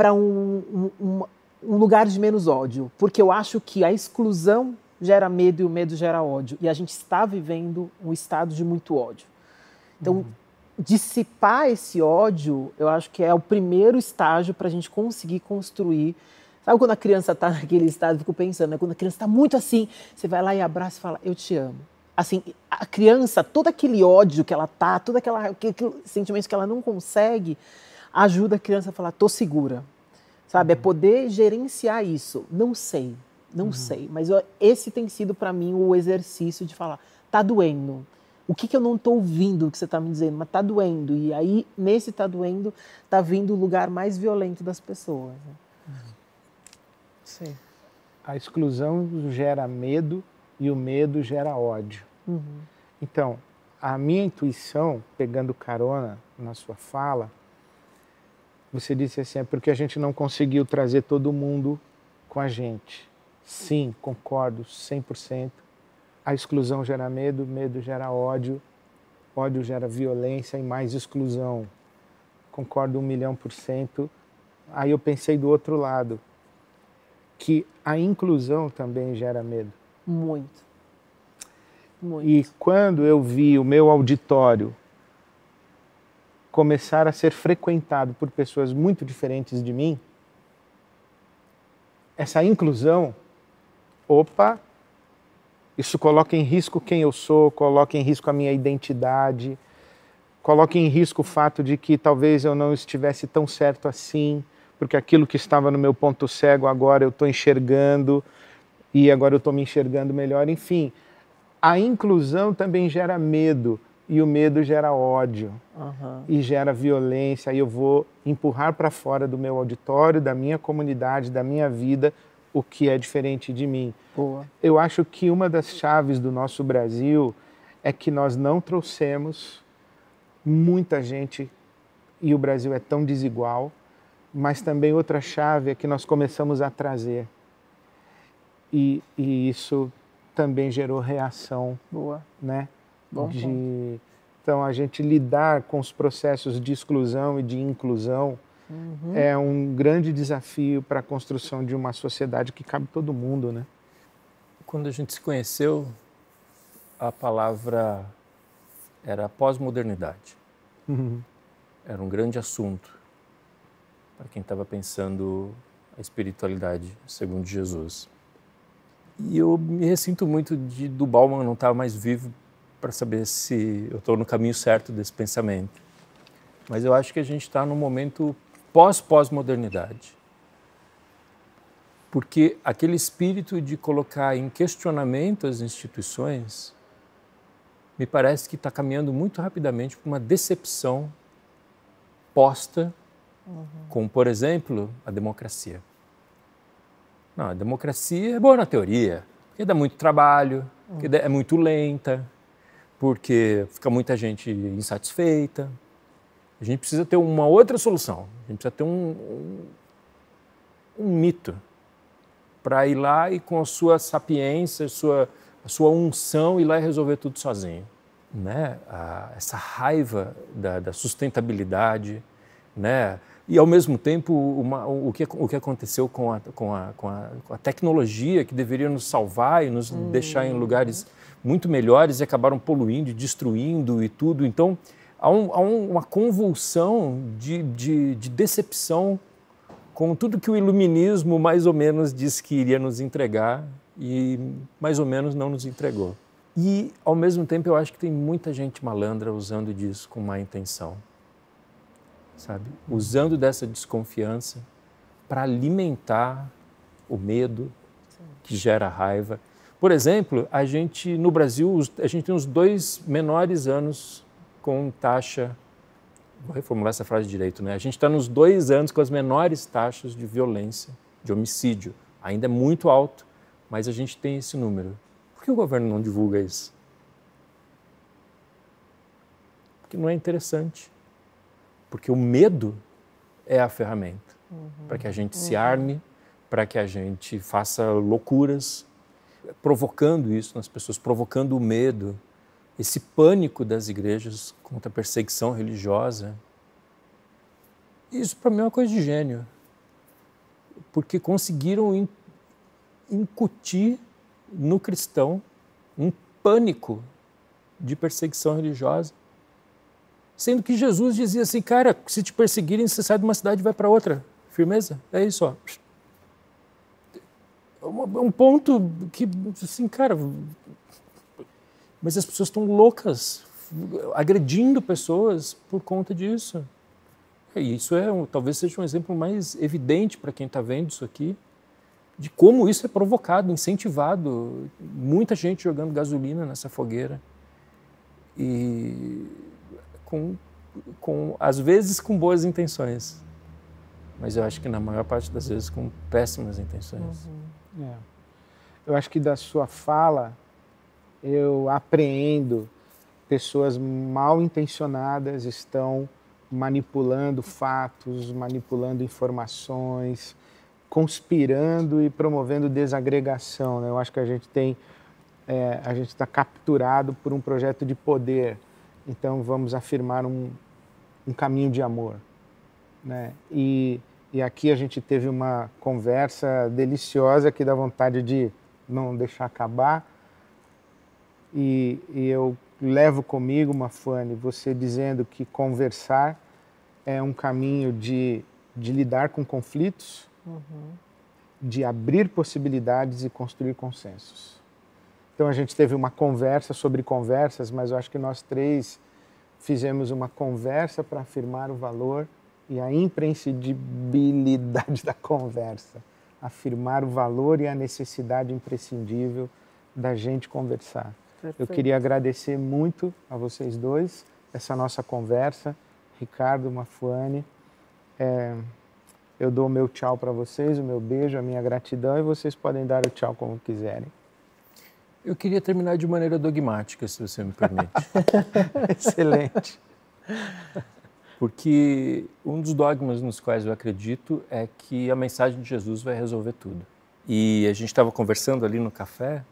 para um, um, um lugar de menos ódio, porque eu acho que a exclusão gera medo e o medo gera ódio. E a gente está vivendo um estado de muito ódio. Então, uhum. dissipar esse ódio, eu acho que é o primeiro estágio para a gente conseguir construir. Sabe quando a criança está naquele estado, eu fico pensando, né? quando a criança está muito assim, você vai lá e abraça e fala, eu te amo. Assim, a criança, todo aquele ódio que ela tá, todo aquela, aquele sentimento que ela não consegue, ajuda a criança a falar, tô segura. Sabe? É uhum. É poder gerenciar isso. Não sei, não uhum. sei. Mas eu, esse tem sido para mim o exercício de falar, tá doendo. O que, que eu não estou ouvindo o que você está me dizendo, mas tá doendo. E aí, nesse tá doendo, tá vindo o lugar mais violento das pessoas. Né? Uhum. Sim. A exclusão gera medo e o medo gera ódio. Uhum. Então, a minha intuição, pegando carona na sua fala, você disse assim: é porque a gente não conseguiu trazer todo mundo com a gente. Sim, concordo 100%. A exclusão gera medo, medo gera ódio, ódio gera violência e mais exclusão. Concordo um milhão por cento. Aí eu pensei do outro lado, que a inclusão também gera medo. Muito. Muito. E quando eu vi o meu auditório começar a ser frequentado por pessoas muito diferentes de mim, essa inclusão, opa, isso coloca em risco quem eu sou, coloca em risco a minha identidade, coloca em risco o fato de que talvez eu não estivesse tão certo assim, porque aquilo que estava no meu ponto cego agora eu estou enxergando e agora eu estou me enxergando melhor. Enfim, a inclusão também gera medo e o medo gera ódio uhum. e gera violência. E eu vou empurrar para fora do meu auditório, da minha comunidade, da minha vida, o que é diferente de mim. Boa. Eu acho que uma das chaves do nosso Brasil é que nós não trouxemos muita gente e o Brasil é tão desigual, mas também outra chave é que nós começamos a trazer. E, e isso também gerou reação. Boa. Né? Bom de ponto. então a gente lidar com os processos de exclusão e de inclusão uhum. é um grande desafio para a construção de uma sociedade que cabe todo mundo, né? Quando a gente se conheceu, a palavra era pós-modernidade. Uhum. Era um grande assunto para quem estava pensando a espiritualidade segundo Jesus. E eu me ressinto muito de do Bauman não estar tá mais vivo para saber se eu estou no caminho certo desse pensamento. Mas eu acho que a gente está num momento pós-pós-modernidade. Porque aquele espírito de colocar em questionamento as instituições me parece que está caminhando muito rapidamente para uma decepção posta uhum. com, por exemplo, a democracia. Não, a democracia é boa na teoria, porque dá muito trabalho, porque é muito lenta, porque fica muita gente insatisfeita. A gente precisa ter uma outra solução, a gente precisa ter um, um, um mito para ir lá e com a sua sapiência, a sua, a sua unção, ir lá e resolver tudo sozinho. Né? A, essa raiva da, da sustentabilidade, né? E, ao mesmo tempo, uma, o, que, o que aconteceu com a, com, a, com, a, com a tecnologia que deveria nos salvar e nos hum. deixar em uhum. lugares muito melhores e acabaram poluindo, destruindo e tudo. Então, há, um, há um, uma convulsão de, de, de decepção com tudo que o iluminismo mais ou menos disse que iria nos entregar e mais ou menos não nos entregou. E, ao mesmo tempo, eu acho que tem muita gente malandra usando disso com má intenção, sabe? Usando dessa desconfiança para alimentar o medo que gera raiva, por exemplo, a gente no Brasil, a gente tem os dois menores anos com taxa. Vou reformular essa frase direito, né? A gente está nos dois anos com as menores taxas de violência, de homicídio. Ainda é muito alto, mas a gente tem esse número. Por que o governo não divulga isso? Porque não é interessante. Porque o medo é a ferramenta uhum. para que a gente uhum. se arme, para que a gente faça loucuras, provocando isso nas pessoas, provocando o medo, esse pânico das igrejas contra a perseguição religiosa. Isso para mim é uma coisa de gênio, porque conseguiram incutir no cristão um pânico de perseguição religiosa, sendo que Jesus dizia assim, cara, se te perseguirem, você sai de uma cidade e vai para outra, firmeza, é isso, ó. É um ponto que, assim, cara. Mas as pessoas estão loucas, agredindo pessoas por conta disso. É, e isso é, talvez seja um exemplo mais evidente para quem está vendo isso aqui, de como isso é provocado, incentivado. Muita gente jogando gasolina nessa fogueira. E com, com, às vezes com boas intenções, mas eu acho que na maior parte das vezes com péssimas intenções. Uhum. É. Eu acho que da sua fala eu apreendo pessoas mal intencionadas estão manipulando fatos, manipulando informações, conspirando e promovendo desagregação. Né? Eu acho que a gente tem, é, a gente está capturado por um projeto de poder. Então vamos afirmar um, um caminho de amor, né? E e aqui a gente teve uma conversa deliciosa que dá vontade de não deixar acabar. E, e eu levo comigo, Mafane, você dizendo que conversar é um caminho de, de lidar com conflitos, uhum. de abrir possibilidades e construir consensos. Então a gente teve uma conversa sobre conversas, mas eu acho que nós três fizemos uma conversa para afirmar o valor e a imprescindibilidade da conversa, afirmar o valor e a necessidade imprescindível da gente conversar. Perfeito. Eu queria agradecer muito a vocês dois essa nossa conversa, Ricardo, Mafuane. É, eu dou o meu tchau para vocês, o meu beijo, a minha gratidão e vocês podem dar o tchau como quiserem. Eu queria terminar de maneira dogmática, se você me permite. Excelente. Porque um dos dogmas nos quais eu acredito é que a mensagem de Jesus vai resolver tudo. E a gente estava conversando ali no café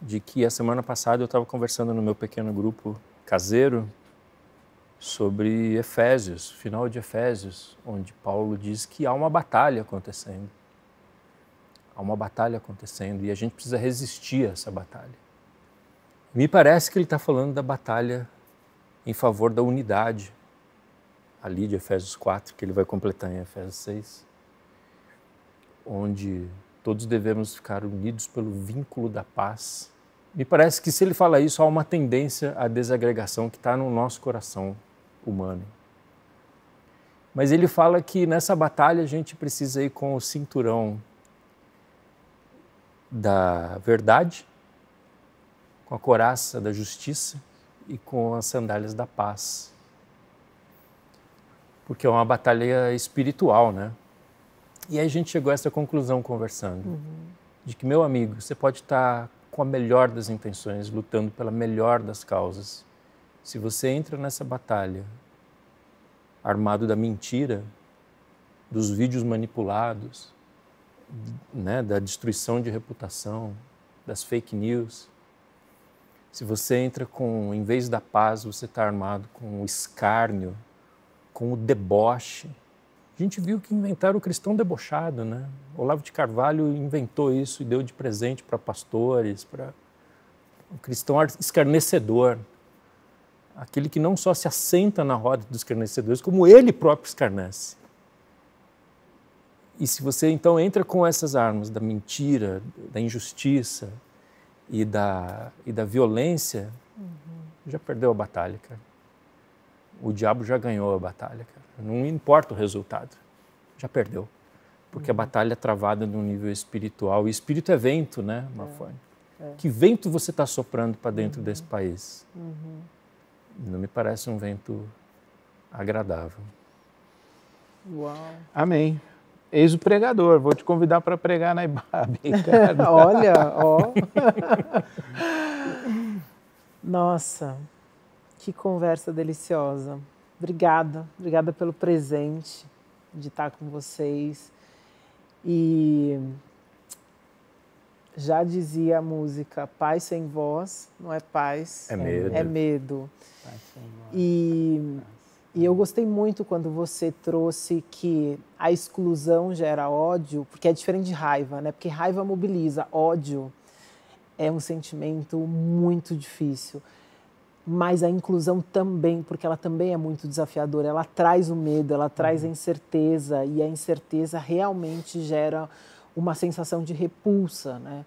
de que a semana passada eu estava conversando no meu pequeno grupo caseiro sobre Efésios, final de Efésios, onde Paulo diz que há uma batalha acontecendo. Há uma batalha acontecendo e a gente precisa resistir a essa batalha. Me parece que ele está falando da batalha em favor da unidade ali de Efésios 4, que ele vai completar em Efésios 6, onde todos devemos ficar unidos pelo vínculo da paz. Me parece que se ele fala isso, há uma tendência à desagregação que está no nosso coração humano. Mas ele fala que nessa batalha a gente precisa ir com o cinturão da verdade, com a coraça da justiça e com as sandálias da paz porque é uma batalha espiritual, né? E aí a gente chegou a essa conclusão conversando, uhum. de que, meu amigo, você pode estar com a melhor das intenções, lutando pela melhor das causas. Se você entra nessa batalha armado da mentira, dos vídeos manipulados, né, da destruição de reputação, das fake news, se você entra com, em vez da paz, você está armado com o escárnio, com o deboche. A gente viu que inventaram o cristão debochado, né? Olavo de Carvalho inventou isso e deu de presente para pastores, para o cristão escarnecedor, aquele que não só se assenta na roda dos escarnecedores, como ele próprio escarnece. E se você então entra com essas armas da mentira, da injustiça e da, e da violência, uhum. já perdeu a batalha, cara o diabo já ganhou a batalha. Cara. Não importa o resultado, já perdeu. Porque a uhum. batalha é travada no nível espiritual. E espírito é vento, né, Mafone? É, é. Que vento você está soprando para dentro uhum. desse país? Uhum. Não me parece um vento agradável. Uau. Amém. Eis o pregador, vou te convidar para pregar na Ibabe. Olha, ó. Nossa, que conversa deliciosa. Obrigada, obrigada pelo presente de estar com vocês. E já dizia a música, paz sem voz não é paz, é medo. É medo. Paz sem voz. E, é paz. e eu gostei muito quando você trouxe que a exclusão gera ódio, porque é diferente de raiva, né? Porque raiva mobiliza, ódio é um sentimento muito difícil mas a inclusão também, porque ela também é muito desafiadora, ela traz o medo, ela traz uhum. a incerteza, e a incerteza realmente gera uma sensação de repulsa, né?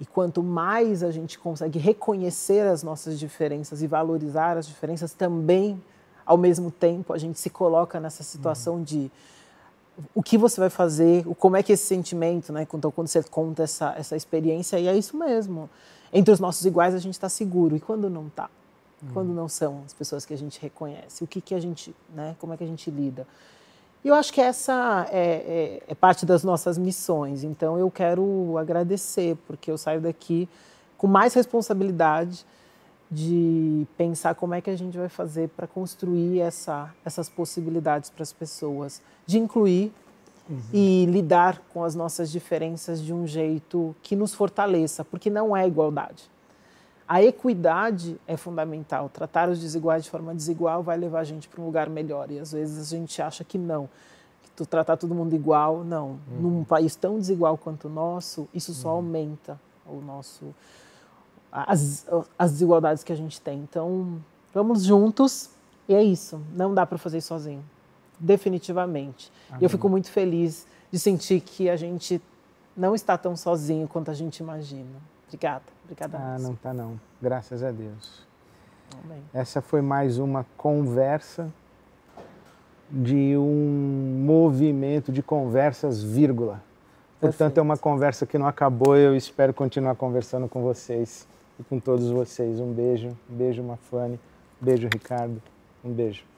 E quanto mais a gente consegue reconhecer as nossas diferenças e valorizar as diferenças, também, ao mesmo tempo, a gente se coloca nessa uhum. situação uhum. de o que você vai fazer, o, como é que esse sentimento, né? Então, quando você conta essa, essa experiência, e é isso mesmo. Entre os nossos iguais, a gente está seguro, e quando não está? quando uhum. não são as pessoas que a gente reconhece? O que, que a gente, né? Como é que a gente lida? E eu acho que essa é, é, é parte das nossas missões. Então eu quero agradecer porque eu saio daqui com mais responsabilidade de pensar como é que a gente vai fazer para construir essa, essas possibilidades para as pessoas, de incluir uhum. e lidar com as nossas diferenças de um jeito que nos fortaleça, porque não é igualdade. A equidade é fundamental. Tratar os desiguais de forma desigual vai levar a gente para um lugar melhor. E às vezes a gente acha que não, que tu tratar todo mundo igual, não. Uhum. Num país tão desigual quanto o nosso, isso só uhum. aumenta o nosso as, as desigualdades que a gente tem. Então, vamos juntos. E é isso. Não dá para fazer sozinho. Definitivamente. E Eu fico muito feliz de sentir que a gente não está tão sozinho quanto a gente imagina. Obrigada, obrigada. Ah, não tá não. Graças a Deus. Amém. Essa foi mais uma conversa de um movimento de conversas, vírgula. Portanto, Perfeito. é uma conversa que não acabou. Eu espero continuar conversando com vocês e com todos vocês. Um beijo, um beijo, Mafane, um beijo, Ricardo, um beijo.